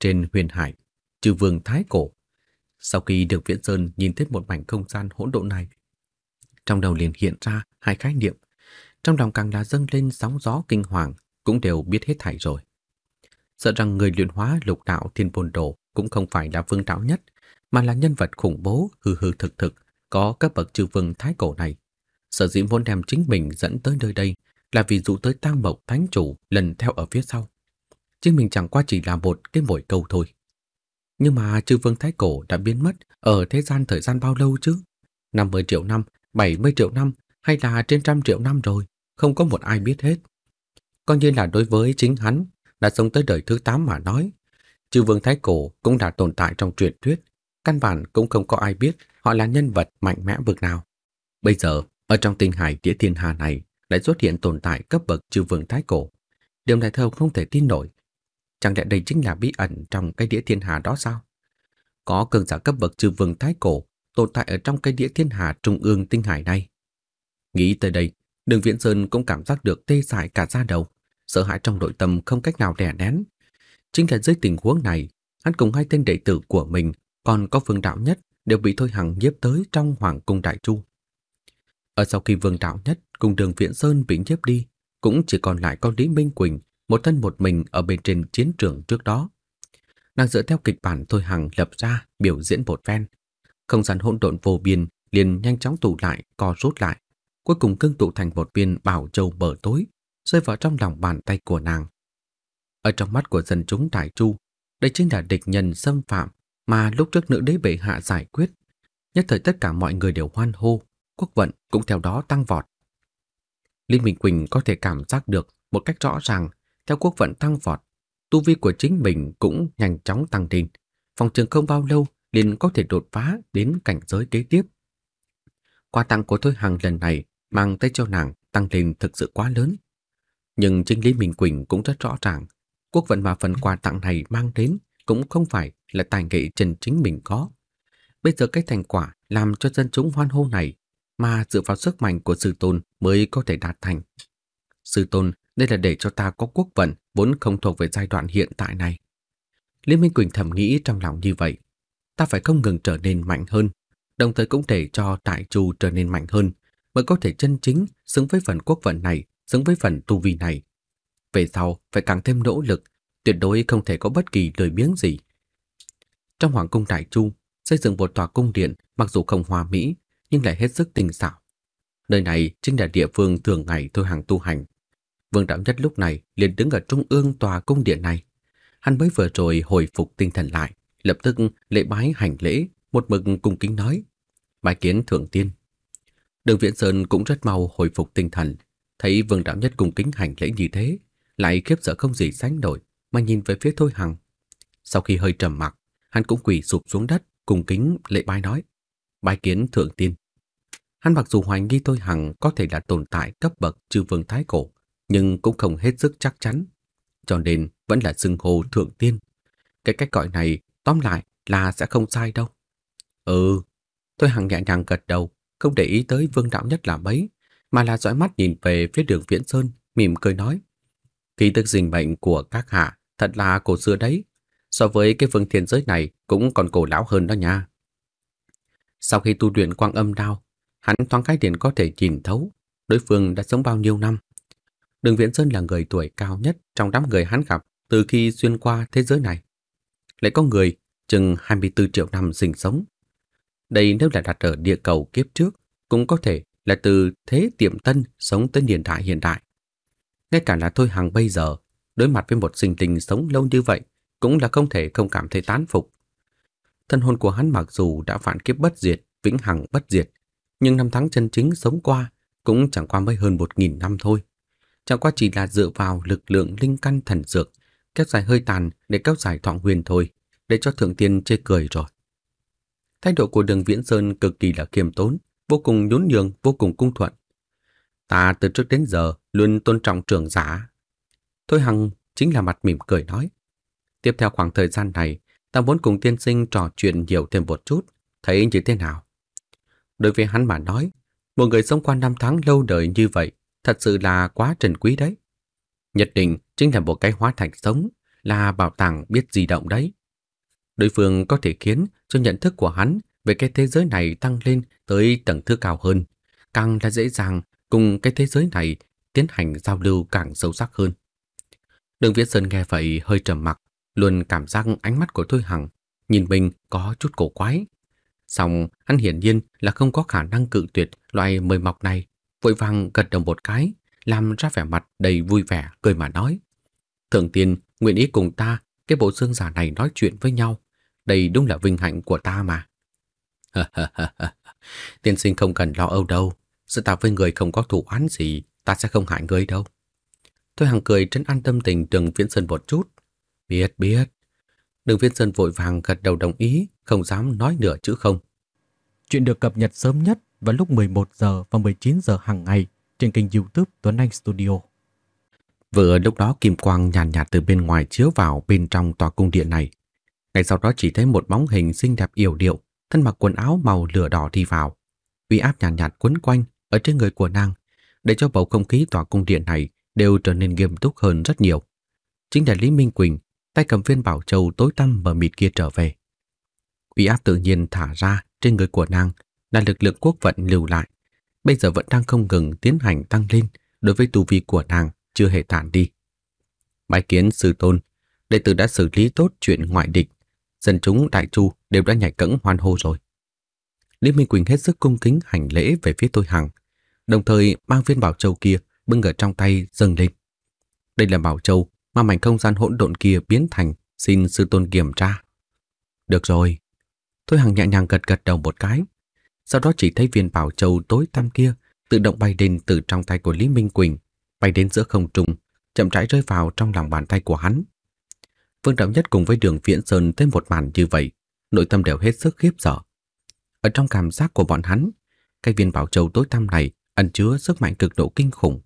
Trên huyền hải, trừ vương Thái Cổ, sau khi được Viễn Sơn nhìn thấy một mảnh không gian hỗn độn này, trong đầu liền hiện ra hai khái niệm, trong lòng càng là dâng lên sóng gió kinh hoàng, cũng đều biết hết thảy rồi sợ rằng người luyện hóa lục đạo thiên bồn đồ cũng không phải là vương đạo nhất, mà là nhân vật khủng bố hư hư thực thực có cấp bậc chư vương thái cổ này. Sở dĩ muốn đem chính mình dẫn tới nơi đây là vì dụ tới tang mộc thánh chủ lần theo ở phía sau. Chính mình chẳng qua chỉ là một cái mồi câu thôi. Nhưng mà chư vương thái cổ đã biến mất ở thế gian thời gian bao lâu chứ? 50 triệu năm, 70 triệu năm hay là trên trăm triệu năm rồi, không có một ai biết hết. Coi như là đối với chính hắn đã sống tới đời thứ 8 mà nói. Chư vương Thái Cổ cũng đã tồn tại trong truyền thuyết, căn bản cũng không có ai biết họ là nhân vật mạnh mẽ vực nào. Bây giờ, ở trong tinh hải địa thiên hà này lại xuất hiện tồn tại cấp bậc chư vương Thái Cổ. Điều này Thơ không thể tin nổi. Chẳng lẽ đây chính là bí ẩn trong cái đĩa thiên hà đó sao? Có cường giả cấp bậc chư vương Thái Cổ tồn tại ở trong cái đĩa thiên hà trung ương tinh hải này. Nghĩ tới đây, đường Viễn Sơn cũng cảm giác được tê dại cả da đầu sợ hãi trong nội tâm không cách nào đè nén. Chính là dưới tình huống này, hắn cùng hai tên đệ tử của mình còn có Vương Đạo Nhất đều bị Thôi Hằng nhiếp tới trong Hoàng Cung Đại Chu. Ở sau khi Vương Đạo Nhất cùng đường viễn Sơn bị nhiếp đi, cũng chỉ còn lại con Lý Minh Quỳnh một thân một mình ở bên trên chiến trường trước đó. Nàng dựa theo kịch bản Thôi Hằng lập ra biểu diễn một ven. Không gian hỗn độn vô biên liền nhanh chóng tụ lại, co rút lại, cuối cùng cưng tụ thành một viên bảo châu bờ tối, rơi vào trong lòng bàn tay của nàng. Ở trong mắt của dân chúng đại chu, đây chính là địch nhân xâm phạm mà lúc trước nữ đế bệ hạ giải quyết. Nhất thời tất cả mọi người đều hoan hô, quốc vận cũng theo đó tăng vọt. Liên Minh Quỳnh có thể cảm giác được một cách rõ ràng theo quốc vận tăng vọt, tu vi của chính mình cũng nhanh chóng tăng lên. Phòng trường không bao lâu liền có thể đột phá đến cảnh giới kế tiếp. Quà tặng của thôi hằng lần này mang tới cho nàng tăng lên thực sự quá lớn. Nhưng chính Lý Minh Quỳnh cũng rất rõ ràng, quốc vận mà phần quà tặng này mang đến cũng không phải là tài nghệ chân chính mình có. Bây giờ cái thành quả làm cho dân chúng hoan hô này mà dựa vào sức mạnh của sư tôn mới có thể đạt thành. Sư tôn, đây là để cho ta có quốc vận vốn không thuộc về giai đoạn hiện tại này. Lý Minh Quỳnh thầm nghĩ trong lòng như vậy. Ta phải không ngừng trở nên mạnh hơn, đồng thời cũng để cho đại trù trở nên mạnh hơn mới có thể chân chính xứng với phần quốc vận này xứng với phần tu vi này. Về sau phải càng thêm nỗ lực, tuyệt đối không thể có bất kỳ lời biếng gì. Trong hoàng cung Đại Chu, xây dựng một tòa cung điện mặc dù không hoa mỹ nhưng lại hết sức tình xảo. Nơi này chính là địa phương thường ngày thôi hàng tu hành. Vương Đạo Nhất lúc này liền đứng ở trung ương tòa cung điện này. Hắn mới vừa rồi hồi phục tinh thần lại, lập tức lễ bái hành lễ, một mực cung kính nói. bài kiến thượng tiên. Đường Viễn Sơn cũng rất mau hồi phục tinh thần, Thấy Vương Đạo Nhất cùng kính hành lễ như thế, lại khiếp sợ không gì sánh nổi mà nhìn về phía Thôi Hằng. Sau khi hơi trầm mặc, hắn cũng quỳ sụp xuống đất cùng kính lễ bái nói. Bái kiến thượng tiên. Hắn mặc dù hoài nghi Thôi Hằng có thể là tồn tại cấp bậc chư vương thái cổ, nhưng cũng không hết sức chắc chắn. Cho nên vẫn là xưng hô thượng tiên. Cái cách gọi này tóm lại là sẽ không sai đâu. Ừ, Thôi Hằng nhẹ nhàng gật đầu, không để ý tới vương đạo nhất là mấy, mà là dõi mắt nhìn về phía đường Viễn Sơn, mỉm cười nói. Khí tức dình bệnh của các hạ thật là cổ xưa đấy, so với cái phương thiên giới này cũng còn cổ lão hơn đó nha. Sau khi tu luyện quang âm đao, hắn thoáng cái điện có thể nhìn thấu đối phương đã sống bao nhiêu năm. Đường Viễn Sơn là người tuổi cao nhất trong đám người hắn gặp từ khi xuyên qua thế giới này. Lại có người chừng 24 triệu năm sinh sống. Đây nếu là đặt ở địa cầu kiếp trước cũng có thể là từ thế tiệm tân sống tới niên đại hiện đại. Ngay cả là Thôi Hằng bây giờ, đối mặt với một sinh tình sống lâu như vậy, cũng là không thể không cảm thấy tán phục. Thân hồn của hắn mặc dù đã phản kiếp bất diệt, vĩnh hằng bất diệt, nhưng năm tháng chân chính sống qua cũng chẳng qua mới hơn một nghìn năm thôi. Chẳng qua chỉ là dựa vào lực lượng linh căn thần dược, kéo dài hơi tàn để kéo dài thọ huyền thôi, để cho thượng tiên chê cười rồi. Thái độ của đường Viễn Sơn cực kỳ là kiềm tốn, vô cùng nhún nhường, vô cùng cung thuận. Ta từ trước đến giờ luôn tôn trọng trưởng giả. Thôi Hằng chính là mặt mỉm cười nói. Tiếp theo khoảng thời gian này, ta muốn cùng tiên sinh trò chuyện nhiều thêm một chút, thấy như thế nào. Đối với hắn mà nói, một người sống qua năm tháng lâu đời như vậy thật sự là quá trần quý đấy. Nhật định chính là một cái hóa thành sống, là bảo tàng biết di động đấy. Đối phương có thể khiến cho nhận thức của hắn về cái thế giới này tăng lên tới tầng thứ cao hơn, càng là dễ dàng cùng cái thế giới này tiến hành giao lưu càng sâu sắc hơn. Đường Viễn Sơn nghe vậy hơi trầm mặc, luôn cảm giác ánh mắt của Thôi Hằng nhìn mình có chút cổ quái. Song hắn hiển nhiên là không có khả năng cự tuyệt loại mời mọc này, vội vàng gật đầu một cái, làm ra vẻ mặt đầy vui vẻ cười mà nói: "Thượng tiên nguyện ý cùng ta cái bộ xương giả này nói chuyện với nhau, đây đúng là vinh hạnh của ta mà." Tiên sinh không cần lo âu đâu, sự ta với người không có thủ án gì, ta sẽ không hại người đâu. Thôi Hằng cười trấn an tâm tình Đường Viễn Sơn một chút. Biết, biết. Đường Viễn Sơn vội vàng gật đầu đồng ý, không dám nói nửa chữ không. Chuyện được cập nhật sớm nhất vào lúc 11 giờ và 19 giờ hàng ngày trên kênh YouTube Tuấn Anh Studio. Vừa lúc đó kim quang nhàn nhạt, nhạt từ bên ngoài chiếu vào bên trong tòa cung điện này. Ngay sau đó chỉ thấy một bóng hình xinh đẹp yểu điệu thân mặc quần áo màu lửa đỏ đi vào. Uy áp nhàn nhạt, nhạt quấn quanh ở trên người của nàng, để cho bầu không khí tòa cung điện này đều trở nên nghiêm túc hơn rất nhiều. Chính là Lý Minh Quỳnh, tay cầm viên bảo châu tối tăm mờ mịt kia trở về. Uy áp tự nhiên thả ra trên người của nàng là lực lượng quốc vận lưu lại, bây giờ vẫn đang không ngừng tiến hành tăng lên đối với tu vi của nàng chưa hề tản đi. Bái kiến sư tôn, đệ tử đã xử lý tốt chuyện ngoại địch, dân chúng đại chu đều đã nhảy cẫng hoan hô rồi. Lý Minh Quỳnh hết sức cung kính hành lễ về phía tôi hằng, đồng thời mang viên bảo châu kia bưng ở trong tay dâng lên. Đây là bảo châu mà mảnh không gian hỗn độn kia biến thành, xin sư tôn kiểm tra. Được rồi. Tôi hằng nhẹ nhàng gật gật đầu một cái. Sau đó chỉ thấy viên bảo châu tối tăm kia tự động bay đến từ trong tay của Lý Minh Quỳnh, bay đến giữa không trung, chậm rãi rơi vào trong lòng bàn tay của hắn. Vương Đạo Nhất cùng với Đường Viễn Sơn thấy một màn như vậy, nội tâm đều hết sức khiếp sợ. Ở trong cảm giác của bọn hắn, cái viên bảo châu tối tăm này ẩn chứa sức mạnh cực độ kinh khủng,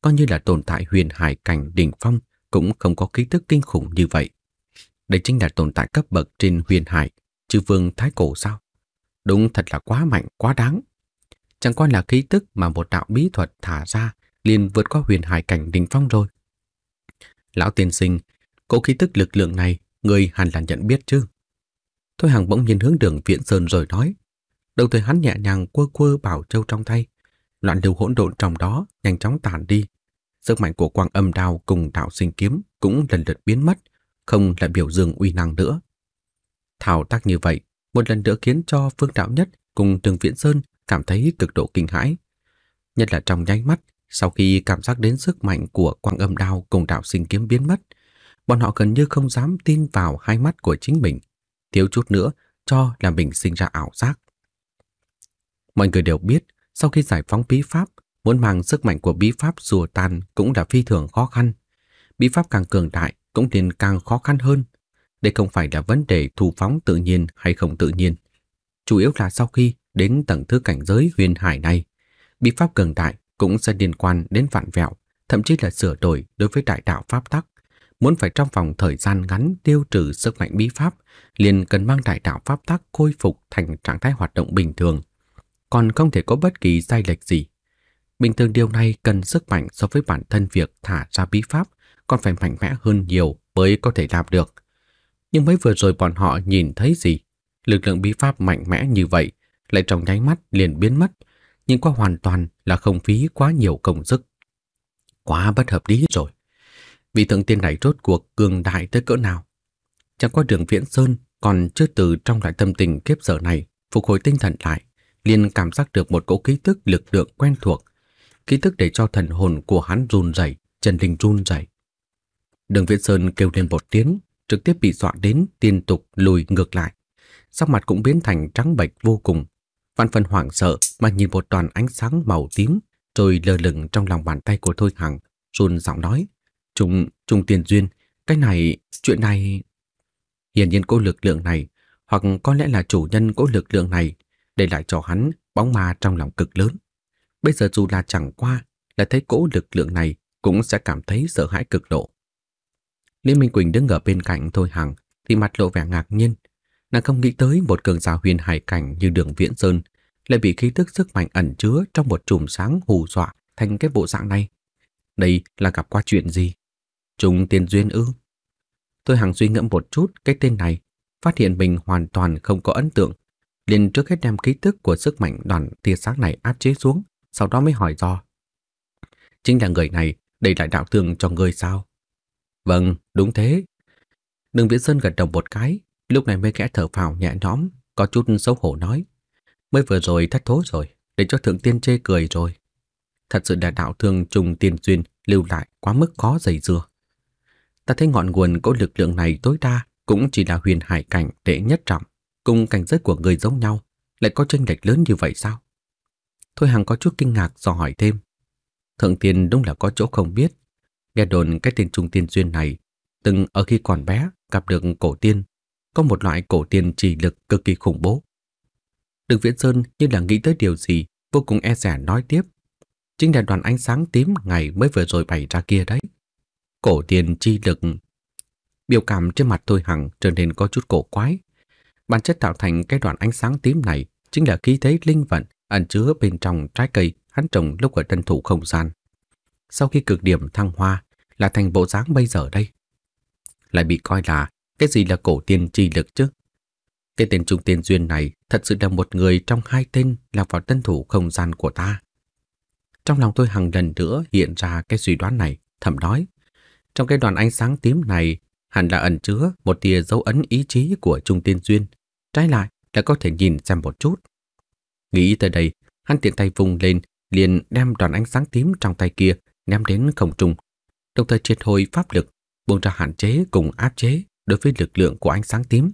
coi như là tồn tại huyền hải cảnh đỉnh phong cũng không có khí tức kinh khủng như vậy. Đây chính là tồn tại cấp bậc trên huyền hải, chư vương thái cổ sao? Đúng thật là quá mạnh, quá đáng. Chẳng qua là khí tức mà một đạo bí thuật thả ra liền vượt qua huyền hải cảnh đỉnh phong rồi. Lão tiên sinh, cỗ khí tức lực lượng này người hẳn là nhận biết chứ? Thôi Hằng bỗng nhìn hướng đường Viện Sơn rồi nói. Đồng thời hắn nhẹ nhàng quơ quơ bảo châu trong tay. Loạn lưu hỗn độn trong đó nhanh chóng tản đi. Sức mạnh của quang âm đào cùng đạo sinh kiếm cũng lần lượt biến mất, không lại biểu dương uy năng nữa. Thảo tác như vậy, một lần nữa khiến cho Phương Đạo Nhất cùng Đường Viễn Sơn cảm thấy cực độ kinh hãi. Nhất là trong nhanh mắt, sau khi cảm giác đến sức mạnh của quang âm đao cùng đạo sinh kiếm biến mất, bọn họ gần như không dám tin vào hai mắt của chính mình thiếu chút nữa cho là mình sinh ra ảo giác. Mọi người đều biết, sau khi giải phóng bí pháp, muốn mang sức mạnh của bí pháp rùa tan cũng đã phi thường khó khăn. Bí pháp càng cường đại cũng nên càng khó khăn hơn. Đây không phải là vấn đề thu phóng tự nhiên hay không tự nhiên. Chủ yếu là sau khi đến tầng thứ cảnh giới huyền hải này, bí pháp cường đại cũng sẽ liên quan đến vạn vẹo, thậm chí là sửa đổi đối với đại đạo pháp tắc muốn phải trong vòng thời gian ngắn tiêu trừ sức mạnh bí pháp, liền cần mang đại đạo pháp tắc khôi phục thành trạng thái hoạt động bình thường, còn không thể có bất kỳ sai lệch gì. Bình thường điều này cần sức mạnh so với bản thân việc thả ra bí pháp, còn phải mạnh mẽ hơn nhiều mới có thể làm được. Nhưng mới vừa rồi bọn họ nhìn thấy gì? Lực lượng bí pháp mạnh mẽ như vậy lại trong nháy mắt liền biến mất, nhưng qua hoàn toàn là không phí quá nhiều công sức. Quá bất hợp lý rồi vị thượng tiên này rốt cuộc cường đại tới cỡ nào. Chẳng qua đường viễn sơn còn chưa từ trong loại tâm tình kiếp sở này phục hồi tinh thần lại, liền cảm giác được một cỗ ký thức lực lượng quen thuộc, ký thức để cho thần hồn của hắn run rẩy, chân linh run rẩy. Đường Viễn Sơn kêu lên một tiếng, trực tiếp bị dọa đến tiên tục lùi ngược lại. Sắc mặt cũng biến thành trắng bệch vô cùng. Văn phần hoảng sợ mà nhìn một toàn ánh sáng màu tím rồi lơ lửng trong lòng bàn tay của Thôi Hằng, run giọng nói trung trung tiền duyên, cái này, chuyện này... Hiển nhiên cô lực lượng này, hoặc có lẽ là chủ nhân của lực lượng này, để lại cho hắn bóng ma trong lòng cực lớn. Bây giờ dù là chẳng qua, là thấy cỗ lực lượng này cũng sẽ cảm thấy sợ hãi cực độ. Lý Minh Quỳnh đứng ở bên cạnh Thôi Hằng thì mặt lộ vẻ ngạc nhiên. Nàng không nghĩ tới một cường giả huyền hải cảnh như đường Viễn Sơn lại bị khí tức sức mạnh ẩn chứa trong một chùm sáng hù dọa thành cái bộ dạng này. Đây là gặp qua chuyện gì? Trung Tiên Duyên ư? Tôi hằng suy ngẫm một chút cái tên này, phát hiện mình hoàn toàn không có ấn tượng. liền trước hết đem ký tức của sức mạnh đoàn tia sáng này áp chế xuống, sau đó mới hỏi do. Chính là người này để lại đạo thương cho người sao? Vâng, đúng thế. Đường Viễn Sơn gật đầu một cái, lúc này mới kẽ thở phào nhẹ nhõm, có chút xấu hổ nói. Mới vừa rồi thất thố rồi, để cho thượng tiên chê cười rồi. Thật sự đại đạo thương trùng tiền duyên lưu lại quá mức khó dày dừa ta thấy ngọn nguồn có lực lượng này tối đa cũng chỉ là huyền hải cảnh đệ nhất trọng, cùng cảnh giới của người giống nhau, lại có chênh lệch lớn như vậy sao? Thôi Hằng có chút kinh ngạc do hỏi thêm. Thượng Tiên đúng là có chỗ không biết. Nghe đồn cái tên Trung Tiên Duyên này, từng ở khi còn bé gặp được cổ tiên, có một loại cổ tiên trì lực cực kỳ khủng bố. Đường Viễn Sơn như là nghĩ tới điều gì, vô cùng e rẻ nói tiếp. Chính là đoàn ánh sáng tím ngày mới vừa rồi bày ra kia đấy cổ tiền chi lực. Biểu cảm trên mặt tôi Hằng trở nên có chút cổ quái. Bản chất tạo thành cái đoạn ánh sáng tím này chính là khí thế linh vận ẩn chứa bên trong trái cây hắn trồng lúc ở tân thủ không gian. Sau khi cực điểm thăng hoa là thành bộ dáng bây giờ đây. Lại bị coi là cái gì là cổ tiên chi lực chứ? Cái tên Trung Tiên Duyên này thật sự là một người trong hai tên là vào tân thủ không gian của ta. Trong lòng tôi hằng lần nữa hiện ra cái suy đoán này, thầm nói. Trong cái đoàn ánh sáng tím này hẳn là ẩn chứa một tia dấu ấn ý chí của Trung Tiên Duyên. Trái lại đã có thể nhìn xem một chút. Nghĩ tới đây, hắn tiện tay vùng lên, liền đem đoàn ánh sáng tím trong tay kia ném đến không trung, đồng thời triệt hồi pháp lực, buông ra hạn chế cùng áp chế đối với lực lượng của ánh sáng tím.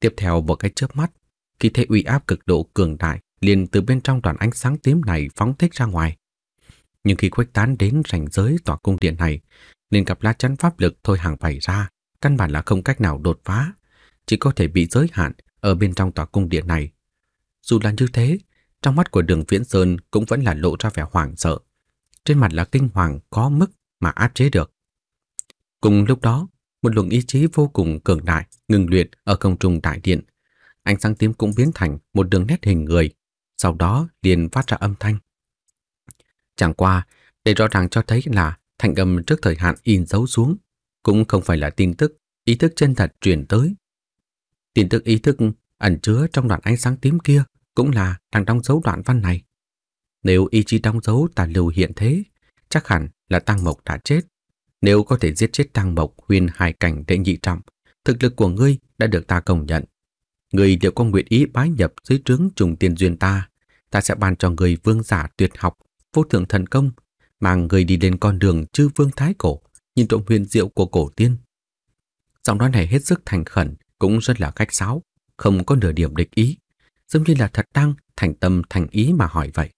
Tiếp theo một cái chớp mắt, khi thế uy áp cực độ cường đại liền từ bên trong đoàn ánh sáng tím này phóng thích ra ngoài. Nhưng khi khuếch tán đến rành giới tòa cung điện này, nên gặp lá chắn pháp lực thôi hàng phải ra, căn bản là không cách nào đột phá, chỉ có thể bị giới hạn ở bên trong tòa cung điện này. Dù là như thế, trong mắt của Đường Viễn Sơn cũng vẫn là lộ ra vẻ hoảng sợ, trên mặt là kinh hoàng có mức mà áp chế được. Cùng lúc đó, một luồng ý chí vô cùng cường đại ngừng luyện ở không trung đại điện. Ánh sáng tím cũng biến thành một đường nét hình người, sau đó liền phát ra âm thanh. Chẳng qua, để rõ ràng cho thấy là thành âm trước thời hạn in dấu xuống, cũng không phải là tin tức ý thức chân thật truyền tới. Tin tức ý thức ẩn chứa trong đoạn ánh sáng tím kia cũng là đang đóng dấu đoạn văn này. Nếu ý chí đóng dấu tà lưu hiện thế, chắc hẳn là Tăng Mộc đã chết. Nếu có thể giết chết Tăng Mộc huyền hải cảnh đệ nhị trọng, thực lực của ngươi đã được ta công nhận. người đều có nguyện ý bái nhập dưới trướng trùng tiền duyên ta, ta sẽ ban cho người vương giả tuyệt học, vô thượng thần công mang người đi lên con đường chư vương thái cổ, nhìn trộm huyền diệu của cổ tiên. Giọng nói này hết sức thành khẩn, cũng rất là cách sáo, không có nửa điểm địch ý, giống như là thật đang thành tâm thành ý mà hỏi vậy.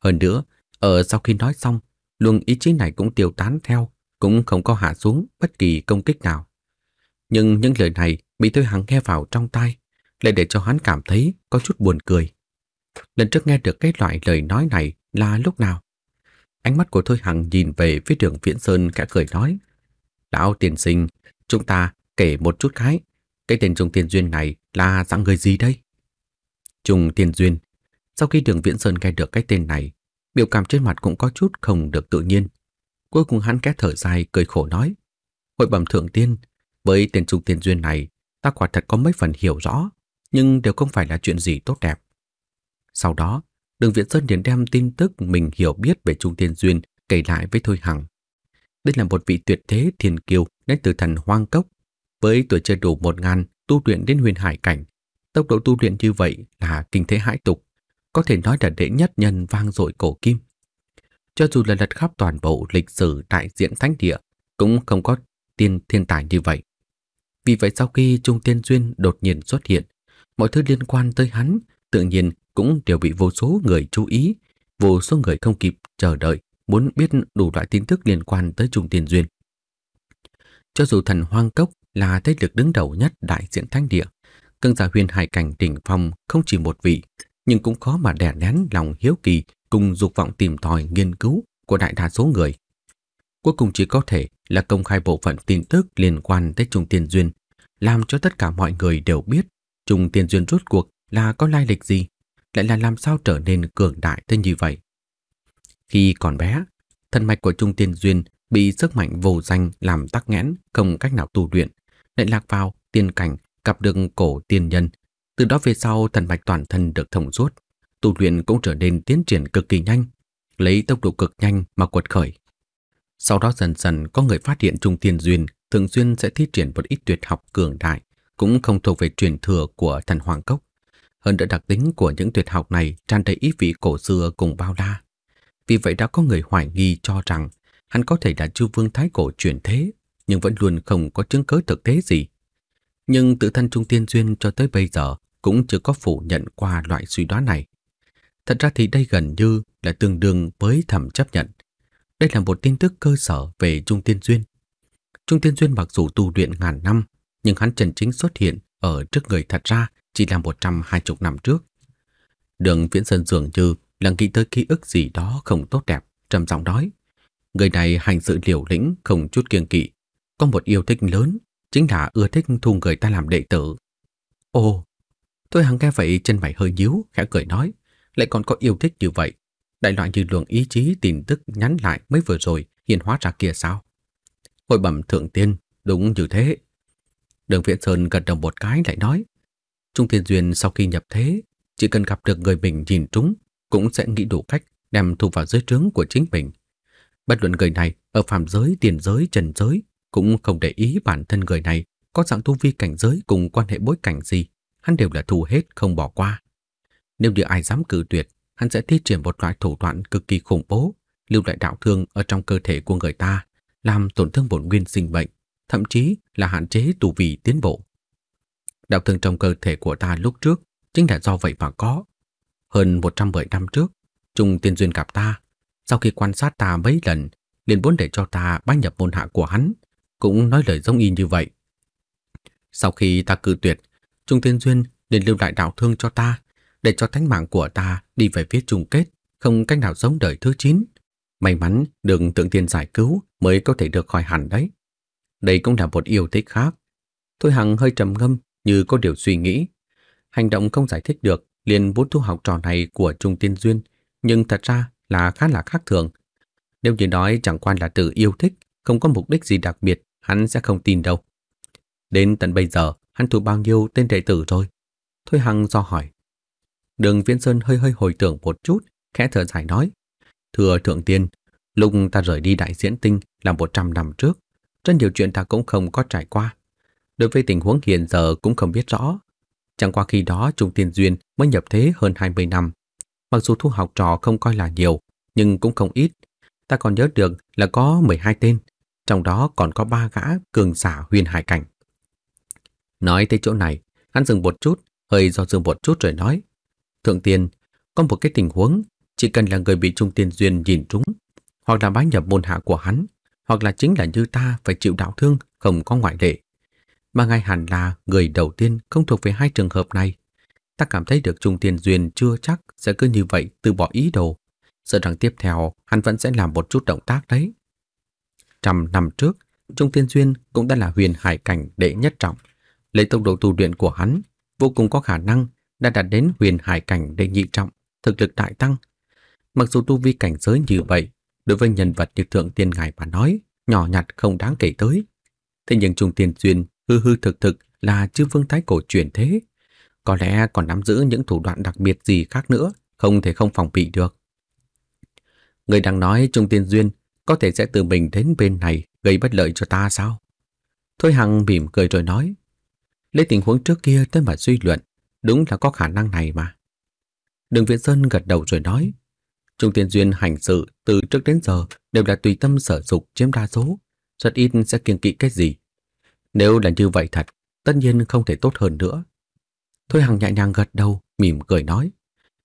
Hơn nữa, ở ờ, sau khi nói xong, luồng ý chí này cũng tiêu tán theo, cũng không có hạ xuống bất kỳ công kích nào. Nhưng những lời này bị tôi Hằng nghe vào trong tai, lại để cho hắn cảm thấy có chút buồn cười. Lần trước nghe được cái loại lời nói này là lúc nào? Ánh mắt của Thôi Hằng nhìn về phía đường Viễn Sơn cả cười nói. Lão tiền sinh, chúng ta kể một chút cái. Cái tên Trung Tiên Duyên này là dạng người gì đây? Trung Tiên Duyên. Sau khi đường Viễn Sơn nghe được cái tên này, biểu cảm trên mặt cũng có chút không được tự nhiên. Cuối cùng hắn két thở dài cười khổ nói. Hội bẩm thượng tiên, với tên Trung Tiên Duyên này, ta quả thật có mấy phần hiểu rõ, nhưng đều không phải là chuyện gì tốt đẹp. Sau đó, Đường Việt Sơn liền đem tin tức mình hiểu biết về Trung Thiên Duyên kể lại với Thôi Hằng. Đây là một vị tuyệt thế thiên kiều đến từ thần Hoang Cốc. Với tuổi chưa đủ một ngàn, tu luyện đến huyền hải cảnh. Tốc độ tu luyện như vậy là kinh thế hãi tục. Có thể nói là đệ nhất nhân vang dội cổ kim. Cho dù là lật khắp toàn bộ lịch sử đại diện thánh địa, cũng không có tiên thiên tài như vậy. Vì vậy sau khi Trung thiên Duyên đột nhiên xuất hiện, mọi thứ liên quan tới hắn tự nhiên cũng đều bị vô số người chú ý, vô số người không kịp chờ đợi muốn biết đủ loại tin tức liên quan tới Trùng Tiền Duyên. Cho dù thần Hoang Cốc là thế lực đứng đầu nhất đại diện thánh địa, cường giả huyền hải cảnh đỉnh phong không chỉ một vị, nhưng cũng khó mà đè nén lòng hiếu kỳ cùng dục vọng tìm tòi nghiên cứu của đại đa số người. Cuối cùng chỉ có thể là công khai bộ phận tin tức liên quan tới Trùng Tiền Duyên, làm cho tất cả mọi người đều biết Trùng Tiền Duyên rốt cuộc là có lai lịch gì, lại là làm sao trở nên cường đại tới như vậy. Khi còn bé, thân mạch của Trung Tiên Duyên bị sức mạnh vô danh làm tắc nghẽn, không cách nào tu luyện, lại lạc vào tiên cảnh gặp được cổ tiên nhân. Từ đó về sau thần mạch toàn thân được thông suốt, tu luyện cũng trở nên tiến triển cực kỳ nhanh, lấy tốc độ cực nhanh mà quật khởi. Sau đó dần dần có người phát hiện Trung Tiên Duyên thường xuyên sẽ thi triển một ít tuyệt học cường đại, cũng không thuộc về truyền thừa của thần Hoàng Cốc. Hơn nữa đặc tính của những tuyệt học này tràn đầy ý vị cổ xưa cùng bao la. Vì vậy đã có người hoài nghi cho rằng hắn có thể là chư vương thái cổ chuyển thế, nhưng vẫn luôn không có chứng cứ thực tế gì. Nhưng tự thân Trung Tiên Duyên cho tới bây giờ cũng chưa có phủ nhận qua loại suy đoán này. Thật ra thì đây gần như là tương đương với thẩm chấp nhận. Đây là một tin tức cơ sở về Trung Tiên Duyên. Trung Tiên Duyên mặc dù tu luyện ngàn năm, nhưng hắn trần chính xuất hiện ở trước người thật ra chỉ là 120 năm trước. Đường Viễn Sơn dường như là nghĩ tới ký ức gì đó không tốt đẹp, trầm giọng nói. Người này hành sự liều lĩnh không chút kiêng kỵ, có một yêu thích lớn, chính là ưa thích thu người ta làm đệ tử. Ồ, tôi hằng nghe vậy chân mày hơi nhíu, khẽ cười nói, lại còn có yêu thích như vậy. Đại loại như luồng ý chí tin tức nhắn lại mới vừa rồi hiền hóa ra kia sao? Hội bẩm thượng tiên, đúng như thế. Đường Viễn Sơn gật đầu một cái lại nói, Trung Thiên Duyên sau khi nhập thế, chỉ cần gặp được người mình nhìn trúng, cũng sẽ nghĩ đủ cách đem thu vào giới trướng của chính mình. Bất luận người này ở phàm giới, tiền giới, trần giới cũng không để ý bản thân người này có dạng tu vi cảnh giới cùng quan hệ bối cảnh gì, hắn đều là thu hết không bỏ qua. Nếu như ai dám cử tuyệt, hắn sẽ thi triển một loại thủ đoạn cực kỳ khủng bố, lưu lại đạo thương ở trong cơ thể của người ta, làm tổn thương bổn nguyên sinh bệnh, thậm chí là hạn chế tu vi tiến bộ. Đạo thương trong cơ thể của ta lúc trước chính là do vậy mà có. Hơn 110 năm trước, Trung Tiên Duyên gặp ta, sau khi quan sát ta mấy lần, liền muốn để cho ta bái nhập môn hạ của hắn, cũng nói lời giống y như vậy. Sau khi ta cự tuyệt, Trung Tiên Duyên liền lưu lại đạo thương cho ta, để cho thánh mạng của ta đi về phía chung kết, không cách nào giống đời thứ 9. May mắn đường tượng tiên giải cứu mới có thể được khỏi hẳn đấy. Đây cũng là một yêu thích khác. Thôi Hằng hơi trầm ngâm như có điều suy nghĩ. Hành động không giải thích được, liền vốn thu học trò này của Trung Tiên Duyên, nhưng thật ra là khá là khác thường. Nếu như nói chẳng quan là tự yêu thích, không có mục đích gì đặc biệt, hắn sẽ không tin đâu. Đến tận bây giờ, hắn thu bao nhiêu tên đệ tử rồi? Thôi Hằng do hỏi. Đường Viễn Sơn hơi hơi hồi tưởng một chút, khẽ thở dài nói. Thưa Thượng Tiên, lúc ta rời đi đại diễn tinh là 100 năm trước, rất nhiều chuyện ta cũng không có trải qua đối với tình huống hiện giờ cũng không biết rõ. Chẳng qua khi đó Trung Tiên Duyên mới nhập thế hơn 20 năm. Mặc dù thu học trò không coi là nhiều, nhưng cũng không ít. Ta còn nhớ được là có 12 tên, trong đó còn có ba gã cường giả huyền hải cảnh. Nói tới chỗ này, hắn dừng một chút, hơi do dừng một chút rồi nói. Thượng tiên, có một cái tình huống, chỉ cần là người bị Trung Tiên Duyên nhìn trúng, hoặc là bá nhập môn hạ của hắn, hoặc là chính là như ta phải chịu đạo thương, không có ngoại lệ mà ngài hẳn là người đầu tiên không thuộc về hai trường hợp này. Ta cảm thấy được Trung Tiên Duyên chưa chắc sẽ cứ như vậy từ bỏ ý đồ. Sợ rằng tiếp theo hắn vẫn sẽ làm một chút động tác đấy. Trăm năm trước, Trung Tiên Duyên cũng đã là huyền hải cảnh đệ nhất trọng. Lấy tốc độ tu luyện của hắn, vô cùng có khả năng đã đạt đến huyền hải cảnh đệ nhị trọng, thực lực đại tăng. Mặc dù tu vi cảnh giới như vậy, đối với nhân vật như thượng tiên ngài mà nói, nhỏ nhặt không đáng kể tới. Thế nhưng Trung Tiên Duyên hư hư thực thực là chư vương thái cổ chuyển thế. Có lẽ còn nắm giữ những thủ đoạn đặc biệt gì khác nữa, không thể không phòng bị được. Người đang nói Trung Tiên Duyên có thể sẽ từ mình đến bên này gây bất lợi cho ta sao? Thôi Hằng mỉm cười rồi nói. Lấy tình huống trước kia tới mà suy luận, đúng là có khả năng này mà. Đường Viễn Sơn gật đầu rồi nói. Trung Tiên Duyên hành sự từ trước đến giờ đều là tùy tâm sở dục chiếm đa số, rất ít sẽ kiêng kỵ cái gì. Nếu là như vậy thật, tất nhiên không thể tốt hơn nữa. Thôi Hằng nhẹ nhàng gật đầu, mỉm cười nói.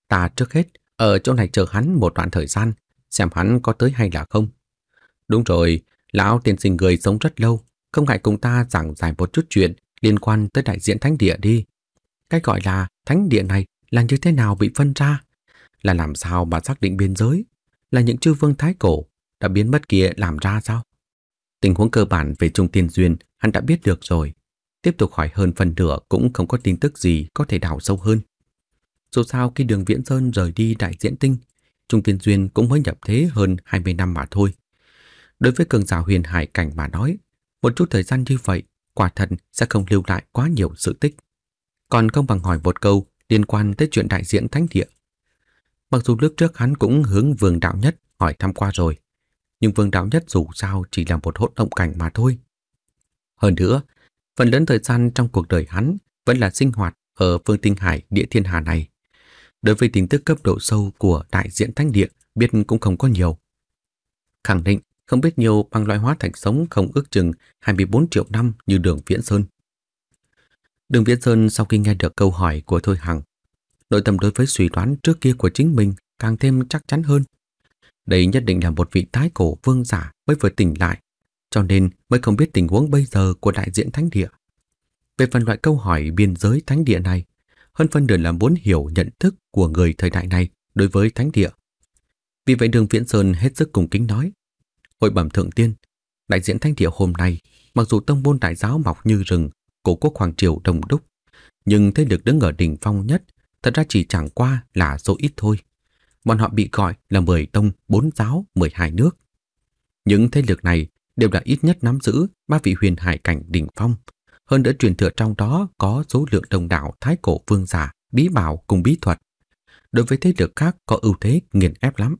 Ta trước hết ở chỗ này chờ hắn một đoạn thời gian, xem hắn có tới hay là không. Đúng rồi, lão tiên sinh người sống rất lâu, không ngại cùng ta giảng giải một chút chuyện liên quan tới đại diện thánh địa đi. Cái gọi là thánh địa này là như thế nào bị phân ra? Là làm sao mà xác định biên giới? Là những chư vương thái cổ đã biến mất kia làm ra sao? Tình huống cơ bản về Trung Tiên Duyên hắn đã biết được rồi. Tiếp tục hỏi hơn phần nửa cũng không có tin tức gì có thể đào sâu hơn. Dù sao khi đường Viễn Sơn rời đi đại diễn tinh, Trung Tiên Duyên cũng mới nhập thế hơn 20 năm mà thôi. Đối với cường giả huyền hải cảnh mà nói, một chút thời gian như vậy quả thật sẽ không lưu lại quá nhiều sự tích. Còn không bằng hỏi một câu liên quan tới chuyện đại diễn thánh địa. Mặc dù lúc trước hắn cũng hướng vườn đạo nhất hỏi thăm qua rồi, nhưng Vương Đạo Nhất dù sao chỉ là một hỗn động cảnh mà thôi. Hơn nữa, phần lớn thời gian trong cuộc đời hắn vẫn là sinh hoạt ở phương tinh hải địa thiên hà này. Đối với tin tức cấp độ sâu của đại diện thánh địa biết cũng không có nhiều. Khẳng định không biết nhiều bằng loại hóa thạch sống không ước chừng 24 triệu năm như đường Viễn Sơn. Đường Viễn Sơn sau khi nghe được câu hỏi của Thôi Hằng, nội tâm đối với suy đoán trước kia của chính mình càng thêm chắc chắn hơn. Đây nhất định là một vị thái cổ vương giả mới vừa tỉnh lại, cho nên mới không biết tình huống bây giờ của đại diện thánh địa. Về phần loại câu hỏi biên giới thánh địa này, hơn phân nửa là muốn hiểu nhận thức của người thời đại này đối với thánh địa. Vì vậy đường Viễn Sơn hết sức cùng kính nói, Hội bẩm thượng tiên, đại diện thánh địa hôm nay, mặc dù tông môn đại giáo mọc như rừng, cổ quốc hoàng triều đồng đúc, nhưng thế lực đứng ở đỉnh phong nhất thật ra chỉ chẳng qua là số ít thôi bọn họ bị gọi là 10 tông, 4 giáo, 12 nước. Những thế lực này đều đã ít nhất nắm giữ ba vị huyền hải cảnh đỉnh phong. Hơn nữa truyền thừa trong đó có số lượng đồng đảo thái cổ vương giả, bí bảo cùng bí thuật. Đối với thế lực khác có ưu thế nghiền ép lắm.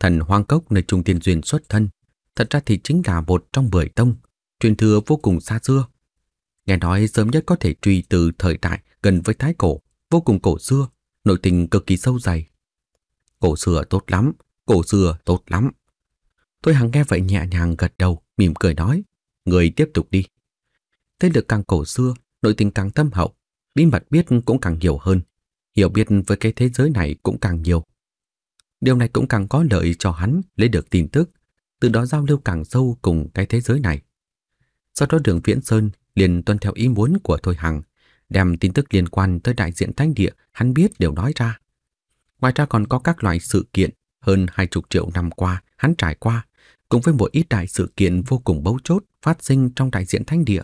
Thần Hoang Cốc nơi Trung Tiên Duyên xuất thân, thật ra thì chính là một trong mười tông, truyền thừa vô cùng xa xưa. Nghe nói sớm nhất có thể truy từ thời đại gần với thái cổ, vô cùng cổ xưa, nội tình cực kỳ sâu dày cổ xưa tốt lắm, cổ xưa tốt lắm. Tôi hằng nghe vậy nhẹ nhàng gật đầu, mỉm cười nói, người tiếp tục đi. Thế lực càng cổ xưa, nội tình càng thâm hậu, bí mật biết cũng càng nhiều hơn, hiểu biết với cái thế giới này cũng càng nhiều. Điều này cũng càng có lợi cho hắn lấy được tin tức, từ đó giao lưu càng sâu cùng cái thế giới này. Sau đó đường Viễn Sơn liền tuân theo ý muốn của Thôi Hằng, đem tin tức liên quan tới đại diện thánh địa hắn biết đều nói ra. Ngoài ra còn có các loại sự kiện hơn hai chục triệu năm qua hắn trải qua, cùng với một ít đại sự kiện vô cùng bấu chốt phát sinh trong đại diện thánh địa,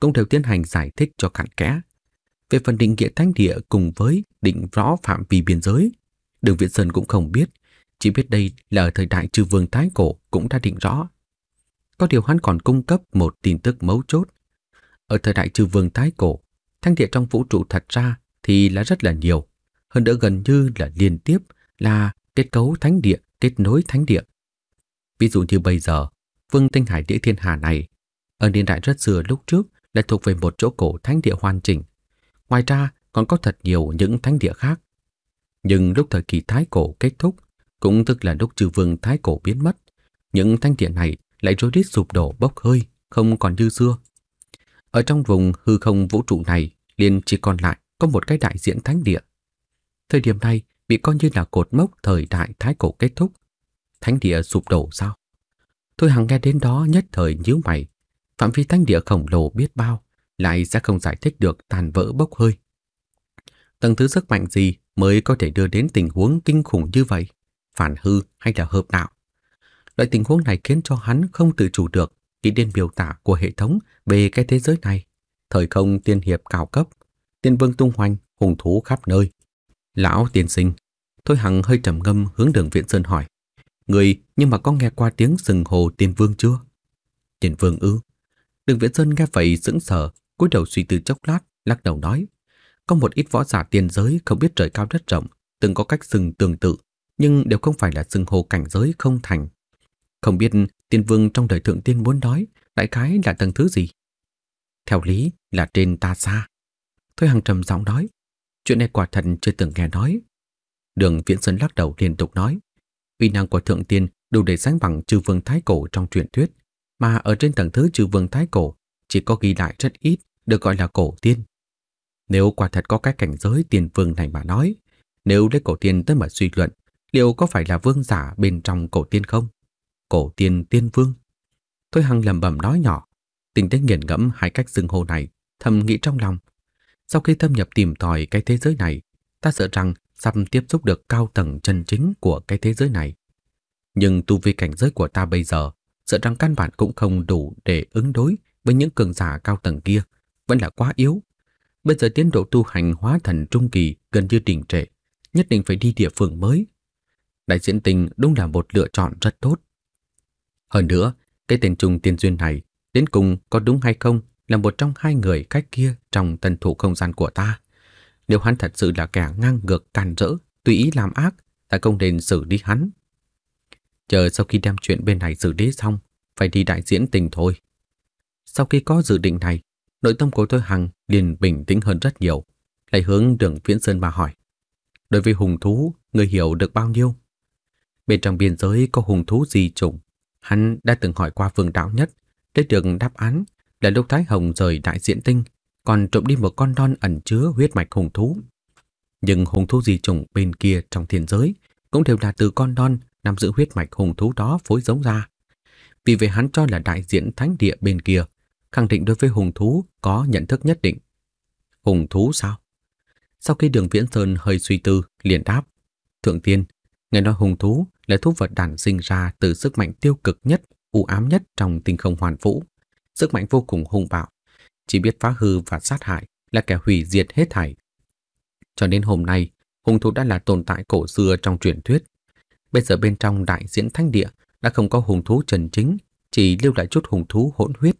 cũng đều tiến hành giải thích cho cặn kẽ. Về phần định nghĩa thánh địa cùng với định rõ phạm vi biên giới, Đường Viện Sơn cũng không biết, chỉ biết đây là ở thời đại chư vương thái cổ cũng đã định rõ. Có điều hắn còn cung cấp một tin tức mấu chốt. Ở thời đại chư vương thái cổ, thánh địa trong vũ trụ thật ra thì là rất là nhiều, hơn nữa gần như là liên tiếp là kết cấu thánh địa, kết nối thánh địa. Ví dụ như bây giờ, Vương Tinh Hải Địa Thiên Hà này, ở niên đại rất xưa lúc trước là thuộc về một chỗ cổ thánh địa hoàn chỉnh. Ngoài ra còn có thật nhiều những thánh địa khác. Nhưng lúc thời kỳ Thái Cổ kết thúc, cũng tức là lúc trừ vương Thái Cổ biến mất, những thánh địa này lại rối rít sụp đổ bốc hơi, không còn như xưa. Ở trong vùng hư không vũ trụ này liền chỉ còn lại có một cái đại diện thánh địa Thời điểm này bị coi như là cột mốc thời đại thái cổ kết thúc. Thánh địa sụp đổ sao? tôi hằng nghe đến đó nhất thời nhíu mày. Phạm vi thánh địa khổng lồ biết bao, lại sẽ không giải thích được tàn vỡ bốc hơi. Tầng thứ sức mạnh gì mới có thể đưa đến tình huống kinh khủng như vậy? Phản hư hay là hợp đạo? Loại tình huống này khiến cho hắn không tự chủ được kỹ đến biểu tả của hệ thống về cái thế giới này. Thời không tiên hiệp cao cấp, tiên vương tung hoành, hùng thú khắp nơi, Lão tiên sinh, Thôi Hằng hơi trầm ngâm hướng đường viện sơn hỏi. Người nhưng mà có nghe qua tiếng sừng hồ tiên vương chưa? tiên vương ư. Đường viện sơn nghe vậy sững sờ, cúi đầu suy tư chốc lát, lắc đầu nói. Có một ít võ giả tiên giới không biết trời cao đất rộng, từng có cách sừng tương tự, nhưng đều không phải là sừng hồ cảnh giới không thành. Không biết tiên vương trong đời thượng tiên muốn nói, đại khái là tầng thứ gì? Theo lý là trên ta xa. Thôi Hằng trầm giọng nói, Chuyện này quả thật chưa từng nghe nói. Đường Viễn Sơn lắc đầu liên tục nói. Uy năng của Thượng Tiên đủ để sánh bằng chư vương Thái Cổ trong truyền thuyết. Mà ở trên tầng thứ chư vương Thái Cổ chỉ có ghi lại rất ít, được gọi là cổ tiên. Nếu quả thật có cái cảnh giới tiền vương này mà nói, nếu lấy cổ tiên tới mà suy luận, liệu có phải là vương giả bên trong cổ tiên không? Cổ tiên tiên vương. Thôi Hằng lầm bầm nói nhỏ, tình tế nghiền ngẫm hai cách xưng hô này, thầm nghĩ trong lòng, sau khi thâm nhập tìm tòi cái thế giới này, ta sợ rằng sắp tiếp xúc được cao tầng chân chính của cái thế giới này. Nhưng tu vi cảnh giới của ta bây giờ, sợ rằng căn bản cũng không đủ để ứng đối với những cường giả cao tầng kia, vẫn là quá yếu. Bây giờ tiến độ tu hành hóa thần trung kỳ gần như đình trệ, nhất định phải đi địa phương mới. Đại diễn tình đúng là một lựa chọn rất tốt. Hơn nữa, cái tên trùng tiên duyên này đến cùng có đúng hay không là một trong hai người cách kia trong tân thủ không gian của ta. Nếu hắn thật sự là kẻ ngang ngược càn rỡ, tùy ý làm ác, ta không nên xử lý hắn. Chờ sau khi đem chuyện bên này xử lý xong, phải đi đại diễn tình thôi. Sau khi có dự định này, nội tâm của tôi Hằng liền bình tĩnh hơn rất nhiều, lại hướng đường Viễn Sơn mà hỏi. Đối với hùng thú, người hiểu được bao nhiêu? Bên trong biên giới có hùng thú gì trùng? Hắn đã từng hỏi qua vương đạo nhất, để được đáp án là lúc Thái Hồng rời đại diện tinh, còn trộm đi một con non ẩn chứa huyết mạch hùng thú. Nhưng hùng thú di chủng bên kia trong thiên giới cũng đều là từ con non nằm giữ huyết mạch hùng thú đó phối giống ra. Vì vậy hắn cho là đại diện thánh địa bên kia, khẳng định đối với hùng thú có nhận thức nhất định. Hùng thú sao? Sau khi đường viễn sơn hơi suy tư, liền đáp. Thượng tiên, nghe nói hùng thú là thú vật đản sinh ra từ sức mạnh tiêu cực nhất, u ám nhất trong tinh không hoàn vũ sức mạnh vô cùng hung bạo, chỉ biết phá hư và sát hại là kẻ hủy diệt hết thảy. Cho đến hôm nay, hung thú đã là tồn tại cổ xưa trong truyền thuyết. Bây giờ bên trong đại diễn thánh địa đã không có hung thú trần chính, chỉ lưu lại chút hung thú hỗn huyết.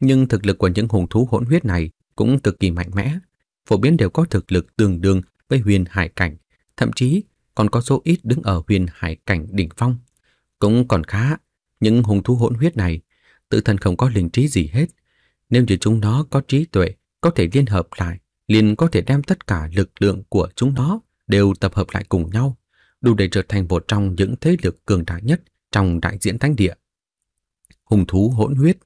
Nhưng thực lực của những hung thú hỗn huyết này cũng cực kỳ mạnh mẽ, phổ biến đều có thực lực tương đương với huyền hải cảnh, thậm chí còn có số ít đứng ở huyền hải cảnh đỉnh phong. Cũng còn khá, những hung thú hỗn huyết này tự thân không có linh trí gì hết. Nếu như chúng nó có trí tuệ, có thể liên hợp lại, liền có thể đem tất cả lực lượng của chúng nó đều tập hợp lại cùng nhau, đủ để trở thành một trong những thế lực cường đại nhất trong đại diễn thánh địa. Hùng thú hỗn huyết.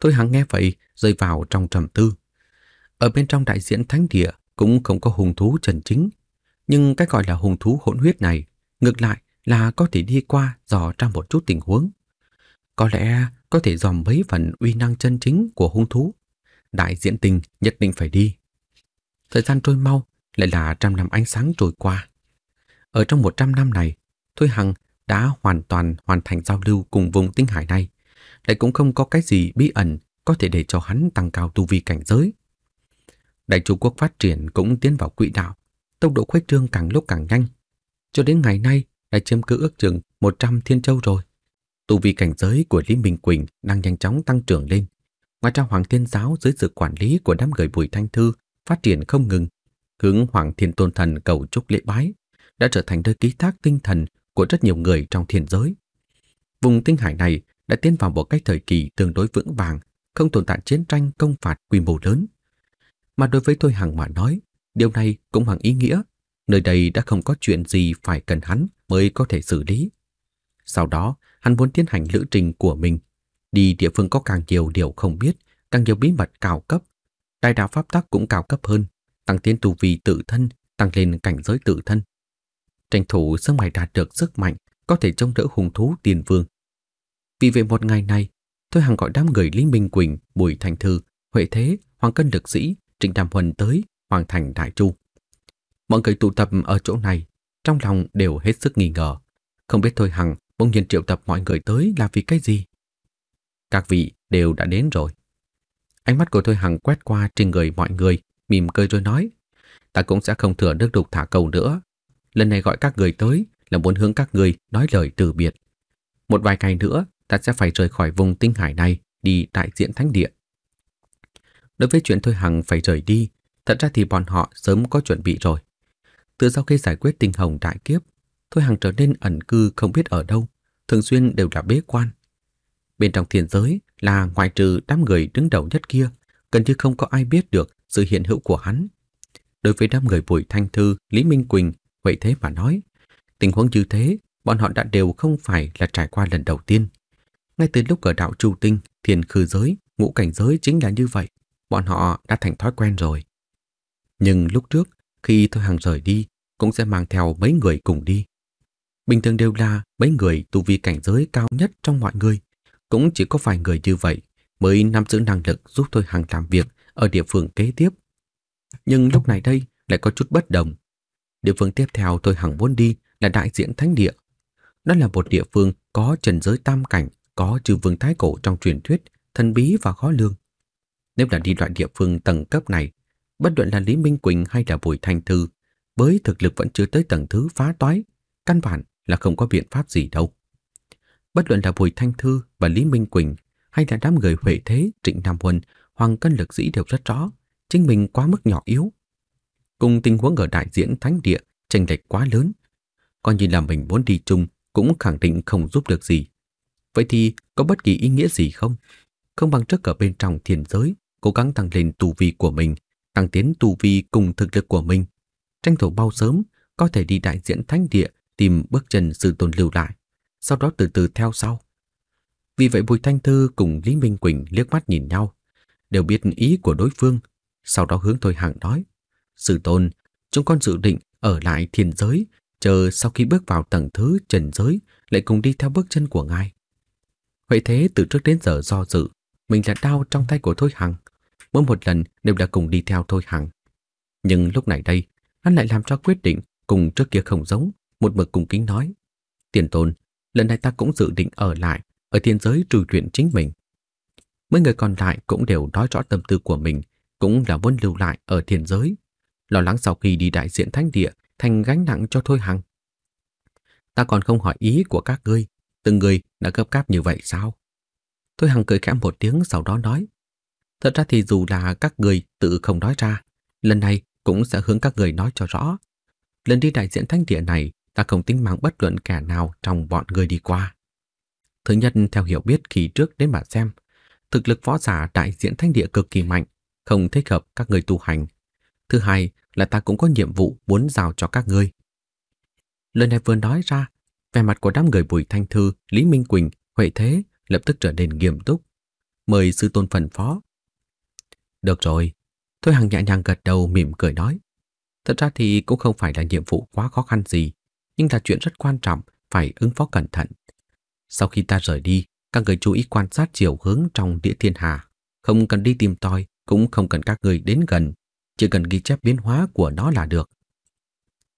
Tôi hắng nghe vậy, rơi vào trong trầm tư. Ở bên trong đại diễn thánh địa cũng không có hùng thú trần chính, nhưng cái gọi là hùng thú hỗn huyết này, ngược lại là có thể đi qua dò ra một chút tình huống. Có lẽ có thể dòm mấy phần uy năng chân chính của hung thú. Đại diện tình nhất định phải đi. Thời gian trôi mau, lại là trăm năm ánh sáng trôi qua. Ở trong một trăm năm này, Thôi Hằng đã hoàn toàn hoàn thành giao lưu cùng vùng tinh hải này. Lại cũng không có cái gì bí ẩn có thể để cho hắn tăng cao tu vi cảnh giới. Đại Trung Quốc phát triển cũng tiến vào quỹ đạo, tốc độ khuếch trương càng lúc càng nhanh. Cho đến ngày nay đã chiếm cứ ước chừng 100 thiên châu rồi tu vi cảnh giới của Lý Minh Quỳnh đang nhanh chóng tăng trưởng lên. Ngoài ra Hoàng Thiên Giáo dưới sự quản lý của đám người Bùi Thanh Thư phát triển không ngừng, hướng Hoàng Thiên Tôn Thần cầu chúc lễ bái, đã trở thành nơi ký thác tinh thần của rất nhiều người trong thiên giới. Vùng tinh hải này đã tiến vào một cách thời kỳ tương đối vững vàng, không tồn tại chiến tranh công phạt quy mô lớn. Mà đối với tôi Hằng mà nói, điều này cũng bằng ý nghĩa, nơi đây đã không có chuyện gì phải cần hắn mới có thể xử lý. Sau đó, hắn muốn tiến hành lữ trình của mình, đi địa phương có càng nhiều điều không biết, càng nhiều bí mật cao cấp, đại đạo pháp tắc cũng cao cấp hơn, tăng tiến tu vi tự thân, tăng lên cảnh giới tự thân. Tranh thủ sớm ngày đạt được sức mạnh có thể chống đỡ hung thú tiền vương. Vì về một ngày này, tôi hằng gọi đám người Lý Minh Quỳnh, Bùi Thành Thư, Huệ Thế, Hoàng Cân Lực Sĩ, Trịnh Đàm Huân tới, Hoàng Thành Đại Chu. Mọi người tụ tập ở chỗ này, trong lòng đều hết sức nghi ngờ. Không biết Thôi Hằng bỗng nhiên triệu tập mọi người tới là vì cái gì? Các vị đều đã đến rồi. Ánh mắt của Thôi Hằng quét qua trên người mọi người, mỉm cười rồi nói, ta cũng sẽ không thừa nước đục thả cầu nữa. Lần này gọi các người tới là muốn hướng các người nói lời từ biệt. Một vài ngày nữa, ta sẽ phải rời khỏi vùng tinh hải này đi đại diện thánh địa. Đối với chuyện Thôi Hằng phải rời đi, thật ra thì bọn họ sớm có chuẩn bị rồi. Từ sau khi giải quyết tinh hồng đại kiếp, Thôi hàng trở nên ẩn cư không biết ở đâu, thường xuyên đều là bế quan. Bên trong thiên giới là ngoại trừ đám người đứng đầu nhất kia, gần như không có ai biết được sự hiện hữu của hắn. Đối với đám người Bùi Thanh Thư, Lý Minh Quỳnh, vậy thế mà nói, tình huống như thế, bọn họ đã đều không phải là trải qua lần đầu tiên. Ngay từ lúc ở đạo trù Tinh, thiền khư giới, ngũ cảnh giới chính là như vậy, bọn họ đã thành thói quen rồi. Nhưng lúc trước, khi Thôi Hàng rời đi, cũng sẽ mang theo mấy người cùng đi. Bình thường đều là mấy người tu vi cảnh giới cao nhất trong mọi người. Cũng chỉ có vài người như vậy mới nắm giữ năng lực giúp tôi hàng làm việc ở địa phương kế tiếp. Nhưng lúc này đây lại có chút bất đồng. Địa phương tiếp theo tôi hàng muốn đi là đại diện thánh địa. Đó là một địa phương có trần giới tam cảnh, có trừ vương thái cổ trong truyền thuyết, thần bí và khó lường. Nếu là đi loại địa phương tầng cấp này, bất luận là Lý Minh Quỳnh hay là Bùi Thanh Thư, với thực lực vẫn chưa tới tầng thứ phá toái, căn bản là không có biện pháp gì đâu. Bất luận là Bùi Thanh Thư và Lý Minh Quỳnh hay là đám người Huệ Thế, Trịnh Nam Huân, Hoàng Cân Lực Dĩ đều rất rõ, chính mình quá mức nhỏ yếu. Cùng tình huống ở đại diễn thánh địa chênh lệch quá lớn, coi như là mình muốn đi chung cũng khẳng định không giúp được gì. Vậy thì có bất kỳ ý nghĩa gì không? Không bằng trước ở bên trong thiền giới, cố gắng tăng lên tu vi của mình, tăng tiến tu vi cùng thực lực của mình. Tranh thủ bao sớm, có thể đi đại diễn thánh địa tìm bước chân sư tôn lưu lại, sau đó từ từ theo sau. Vì vậy Bùi Thanh Thư cùng Lý Minh Quỳnh liếc mắt nhìn nhau, đều biết ý của đối phương, sau đó hướng Thôi Hằng nói. Sư tôn, chúng con dự định ở lại thiên giới, chờ sau khi bước vào tầng thứ trần giới lại cùng đi theo bước chân của ngài. Vậy thế từ trước đến giờ do dự, mình là đau trong tay của Thôi Hằng. Mỗi một lần đều đã cùng đi theo Thôi Hằng. Nhưng lúc này đây, hắn lại làm cho quyết định cùng trước kia không giống một mực cung kính nói. Tiền tôn, lần này ta cũng dự định ở lại, ở thiên giới trừ chuyện chính mình. Mấy người còn lại cũng đều nói rõ tâm tư của mình, cũng là muốn lưu lại ở thiên giới, lo lắng sau khi đi đại diện thánh địa thành gánh nặng cho Thôi Hằng. Ta còn không hỏi ý của các ngươi, từng người đã gấp cáp như vậy sao? Thôi Hằng cười khẽ một tiếng sau đó nói, thật ra thì dù là các người tự không nói ra, lần này cũng sẽ hướng các người nói cho rõ. Lần đi đại diện thánh địa này ta không tính mang bất luận kẻ nào trong bọn người đi qua. Thứ nhất, theo hiểu biết kỳ trước đến mà xem, thực lực võ giả đại diện thanh địa cực kỳ mạnh, không thích hợp các người tu hành. Thứ hai là ta cũng có nhiệm vụ muốn giao cho các ngươi. Lời này vừa nói ra, vẻ mặt của đám người Bùi Thanh Thư, Lý Minh Quỳnh, Huệ Thế lập tức trở nên nghiêm túc. Mời sư tôn phần phó. Được rồi, Thôi Hằng nhẹ nhàng gật đầu mỉm cười nói. Thật ra thì cũng không phải là nhiệm vụ quá khó khăn gì, nhưng là chuyện rất quan trọng, phải ứng phó cẩn thận. Sau khi ta rời đi, các người chú ý quan sát chiều hướng trong địa thiên hà. Không cần đi tìm tòi, cũng không cần các người đến gần, chỉ cần ghi chép biến hóa của nó là được.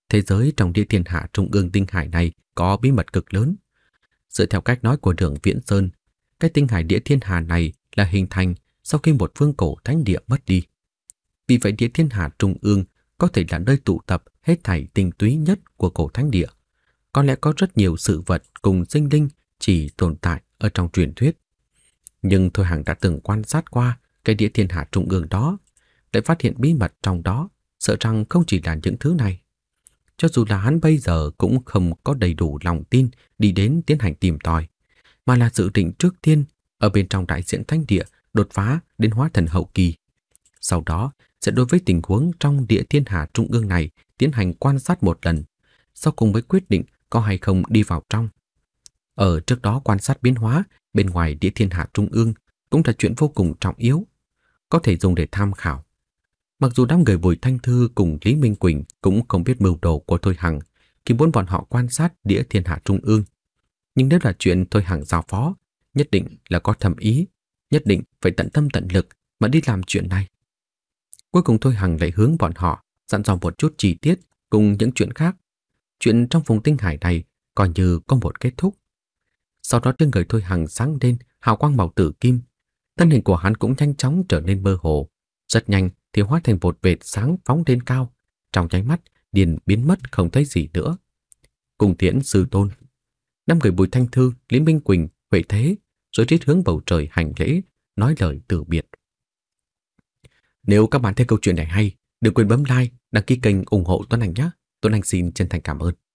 Thế giới trong địa thiên hạ trung ương tinh hải này có bí mật cực lớn. Dựa theo cách nói của đường Viễn Sơn, cái tinh hải địa thiên hà này là hình thành sau khi một phương cổ thánh địa mất đi. Vì vậy địa thiên hạ trung ương có thể là nơi tụ tập hết thảy tinh túy nhất của cổ thánh địa. Có lẽ có rất nhiều sự vật cùng sinh linh chỉ tồn tại ở trong truyền thuyết. Nhưng Thôi Hằng đã từng quan sát qua cái địa thiên hạ trung ương đó, lại phát hiện bí mật trong đó, sợ rằng không chỉ là những thứ này. Cho dù là hắn bây giờ cũng không có đầy đủ lòng tin đi đến tiến hành tìm tòi, mà là dự định trước tiên ở bên trong đại diện thánh địa đột phá đến hóa thần hậu kỳ. Sau đó sẽ đối với tình huống trong địa thiên hà trung ương này tiến hành quan sát một lần, sau cùng với quyết định có hay không đi vào trong. Ở trước đó quan sát biến hóa bên ngoài địa thiên hạ trung ương cũng là chuyện vô cùng trọng yếu, có thể dùng để tham khảo. Mặc dù đám người Bùi Thanh Thư cùng Lý Minh Quỳnh cũng không biết mưu đồ của Thôi Hằng khi muốn bọn họ quan sát địa thiên hạ trung ương, nhưng nếu là chuyện Thôi Hằng giao phó, nhất định là có thầm ý, nhất định phải tận tâm tận lực mà đi làm chuyện này. Cuối cùng Thôi Hằng lại hướng bọn họ dặn dò một chút chi tiết cùng những chuyện khác. Chuyện trong vùng tinh hải này coi như có một kết thúc. Sau đó trên người Thôi Hằng sáng lên hào quang màu tử kim. Thân hình của hắn cũng nhanh chóng trở nên mơ hồ. Rất nhanh thì hóa thành một vệt sáng phóng lên cao. Trong nháy mắt, điền biến mất không thấy gì nữa. Cùng tiễn sư tôn. Năm người Bùi Thanh Thư, Lý Minh Quỳnh, Huệ Thế, rồi rít hướng bầu trời hành lễ, nói lời từ biệt. Nếu các bạn thấy câu chuyện này hay, đừng quên bấm like, đăng ký kênh ủng hộ Tuấn Anh nhé. Tuấn Anh xin chân thành cảm ơn.